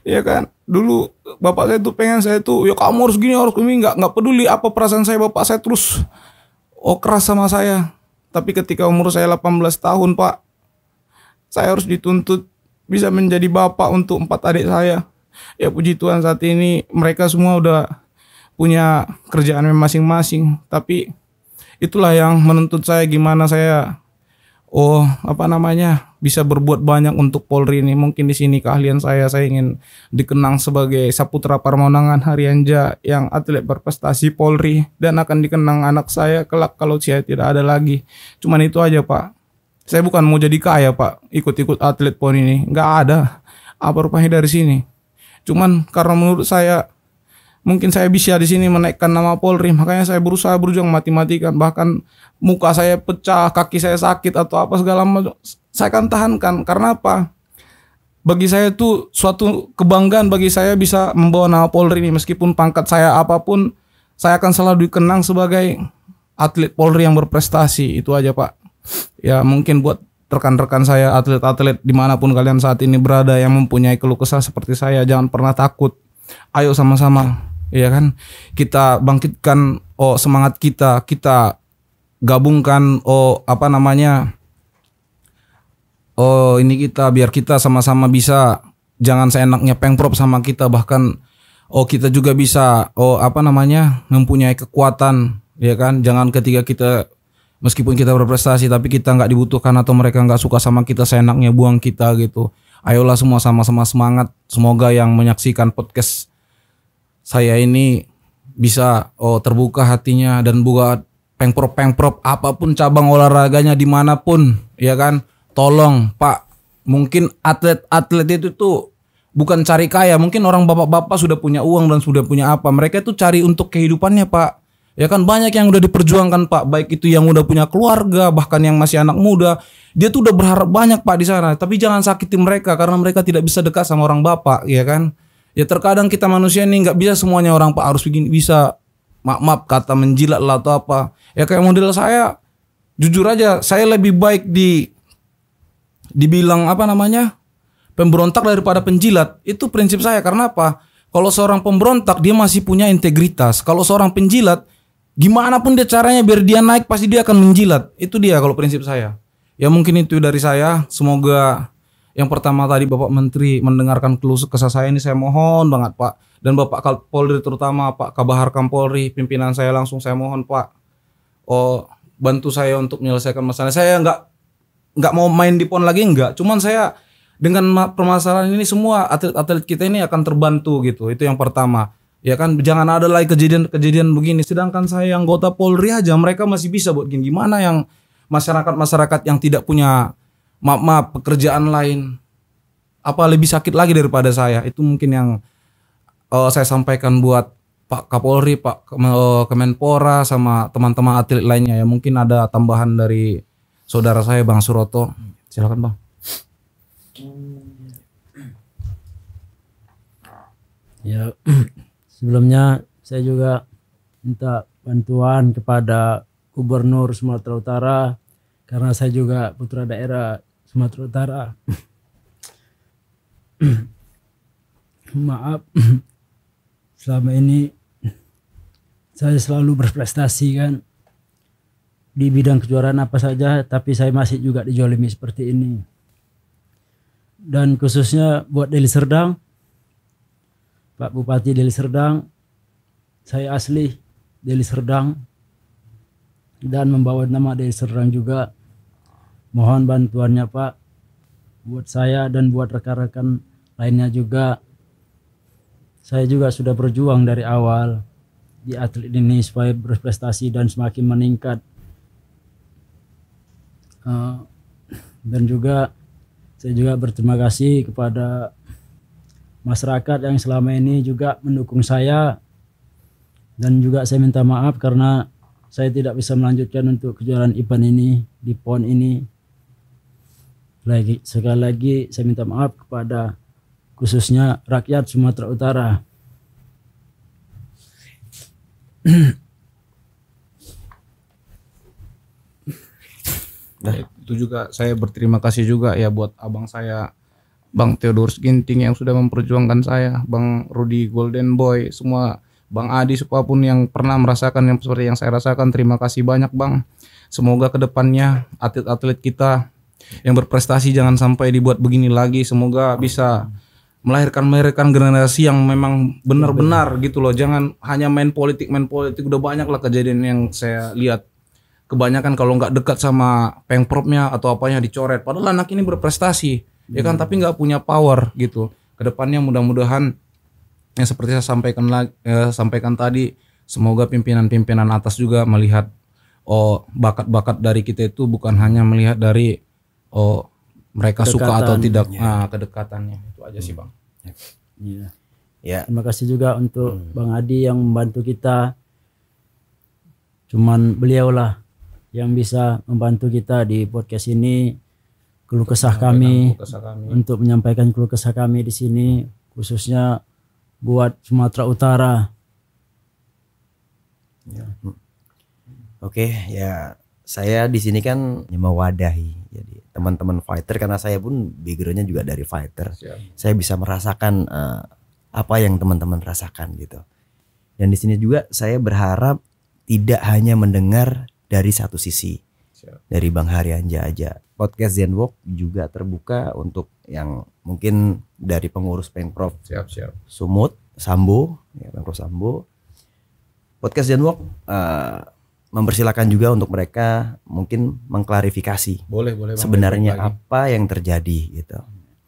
ya kan dulu bapak saya tuh pengen saya tuh ya kamu harus gini harus gini nggak nggak peduli apa perasaan saya bapak saya terus oh keras sama saya tapi ketika umur saya 18 tahun pak saya harus dituntut bisa menjadi bapak untuk empat adik saya. Ya puji Tuhan saat ini mereka semua udah punya kerjaan masing-masing. Tapi itulah yang menuntut saya gimana saya oh apa namanya bisa berbuat banyak untuk Polri ini. Mungkin di sini keahlian saya saya ingin dikenang sebagai Saputra Parmonangan Haryanja yang atlet berprestasi Polri dan akan dikenang anak saya kelak kalau saya tidak ada lagi. Cuman itu aja Pak saya bukan mau jadi kaya pak, ikut-ikut atlet pon ini. Gak ada apa rupanya dari sini. Cuman karena menurut saya mungkin saya bisa di sini menaikkan nama Polri, makanya saya berusaha berjuang mati-matikan. Bahkan muka saya pecah, kaki saya sakit atau apa segala macam, saya akan tahankan. Karena apa? Bagi saya itu suatu kebanggaan bagi saya bisa membawa nama Polri ini meskipun pangkat saya apapun, saya akan selalu dikenang sebagai atlet Polri yang berprestasi. Itu aja, Pak ya mungkin buat rekan-rekan saya atlet-atlet dimanapun kalian saat ini berada yang mempunyai keluh kesah seperti saya jangan pernah takut ayo sama-sama ya kan kita bangkitkan oh semangat kita kita gabungkan oh apa namanya oh ini kita biar kita sama-sama bisa jangan seenaknya pengprop sama kita bahkan oh kita juga bisa oh apa namanya mempunyai kekuatan ya kan jangan ketika kita meskipun kita berprestasi tapi kita nggak dibutuhkan atau mereka nggak suka sama kita seenaknya buang kita gitu ayolah semua sama-sama semangat semoga yang menyaksikan podcast saya ini bisa oh, terbuka hatinya dan buka pengprop pengprop apapun cabang olahraganya dimanapun ya kan tolong pak mungkin atlet atlet itu tuh bukan cari kaya mungkin orang bapak-bapak sudah punya uang dan sudah punya apa mereka itu cari untuk kehidupannya pak Ya kan banyak yang udah diperjuangkan Pak, baik itu yang udah punya keluarga, bahkan yang masih anak muda. Dia tuh udah berharap banyak Pak di sana, tapi jangan sakiti mereka karena mereka tidak bisa dekat sama orang bapak, ya kan? Ya terkadang kita manusia ini nggak bisa semuanya orang Pak harus begini bisa maaf, maaf kata menjilat lah atau apa. Ya kayak model saya jujur aja saya lebih baik di dibilang apa namanya? pemberontak daripada penjilat. Itu prinsip saya karena apa? Kalau seorang pemberontak dia masih punya integritas. Kalau seorang penjilat Gimana pun dia caranya biar dia naik pasti dia akan menjilat. Itu dia kalau prinsip saya. Ya mungkin itu dari saya. Semoga yang pertama tadi Bapak Menteri mendengarkan keluh kesah saya ini saya mohon banget Pak dan Bapak Kapolri terutama Pak Kabahar Polri, pimpinan saya langsung saya mohon Pak oh bantu saya untuk menyelesaikan masalah saya nggak nggak mau main di pon lagi nggak cuman saya dengan permasalahan ini semua atlet-atlet kita ini akan terbantu gitu itu yang pertama Ya kan jangan ada lagi kejadian-kejadian begini. Sedangkan saya yang anggota Polri aja mereka masih bisa buat gini. Gimana yang masyarakat-masyarakat yang tidak punya maaf maaf pekerjaan lain apa lebih sakit lagi daripada saya? Itu mungkin yang uh, saya sampaikan buat Pak Kapolri, Pak eh, Kemenpora sama teman-teman atlet lainnya ya. Mungkin ada tambahan dari saudara saya Bang Suroto. Silakan Bang. Ya <clears throat> Sebelumnya saya juga minta bantuan kepada Gubernur Sumatera Utara karena saya juga putra daerah Sumatera Utara. <coughs> Maaf, <coughs> selama ini saya selalu berprestasi kan di bidang kejuaraan apa saja tapi saya masih juga dijolimi seperti ini dan khususnya buat Deli Serdang Pak Bupati Deli Serdang, saya asli Deli Serdang dan membawa nama Deli Serdang juga. Mohon bantuannya Pak buat saya dan buat rekan-rekan lainnya juga. Saya juga sudah berjuang dari awal di atlet ini supaya berprestasi dan semakin meningkat. Eh, dan juga saya juga berterima kasih kepada masyarakat yang selama ini juga mendukung saya dan juga saya minta maaf karena saya tidak bisa melanjutkan untuk kejuaraan IPAN ini di PON ini. Lagi sekali lagi saya minta maaf kepada khususnya rakyat Sumatera Utara. Nah, itu juga saya berterima kasih juga ya buat abang saya Bang Theodorus Ginting yang sudah memperjuangkan saya, Bang Rudy Golden Boy, semua Bang Adi siapapun yang pernah merasakan yang seperti yang saya rasakan, terima kasih banyak Bang. Semoga kedepannya atlet-atlet kita yang berprestasi jangan sampai dibuat begini lagi. Semoga bisa melahirkan melahirkan generasi yang memang benar-benar gitu loh jangan hanya main politik main politik udah banyak lah kejadian yang saya lihat kebanyakan kalau nggak dekat sama pengpropnya atau apanya dicoret padahal anak ini berprestasi hmm. ya kan tapi nggak punya power gitu kedepannya mudah-mudahan yang seperti saya sampaikan lagi, ya sampaikan tadi semoga pimpinan-pimpinan atas juga melihat oh bakat-bakat dari kita itu bukan hanya melihat dari oh mereka Kedekatan, suka atau tidak ya. nah, kedekatannya itu aja hmm. sih bang. ya. Ya. Terima kasih juga untuk hmm. Bang Adi yang membantu kita. Cuman beliaulah yang bisa membantu kita di podcast ini keluh kesah kami, untuk menyampaikan keluh kesah kami di sini khususnya buat Sumatera Utara. Ya. Oke, ya saya di sini kan mewadahi jadi teman-teman fighter karena saya pun backgroundnya juga dari fighter. Siap. Saya bisa merasakan uh, apa yang teman-teman rasakan gitu. Dan di sini juga saya berharap tidak hanya mendengar dari satu sisi, Siap. dari Bang Haryanja aja. Podcast Zenwalk juga terbuka untuk yang mungkin dari pengurus Pengprov. Siap, siap. Sumut, Sambo, ya Pengprov Sambo. Podcast Zenwalk uh, eh, mempersilahkan juga untuk mereka mungkin mengklarifikasi. Boleh, boleh. sebenarnya bang, apa yang terjadi gitu.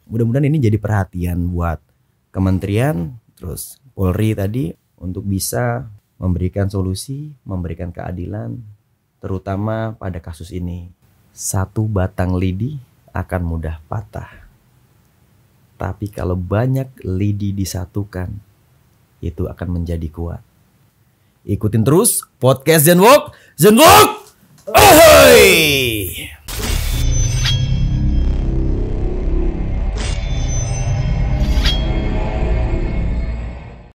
Mudah-mudahan ini jadi perhatian buat kementerian terus Polri tadi untuk bisa memberikan solusi, memberikan keadilan terutama pada kasus ini. Satu batang lidi akan mudah patah. Tapi kalau banyak lidi disatukan, itu akan menjadi kuat. Ikutin terus podcast Zenwalk. Zenwalk! Ahoy!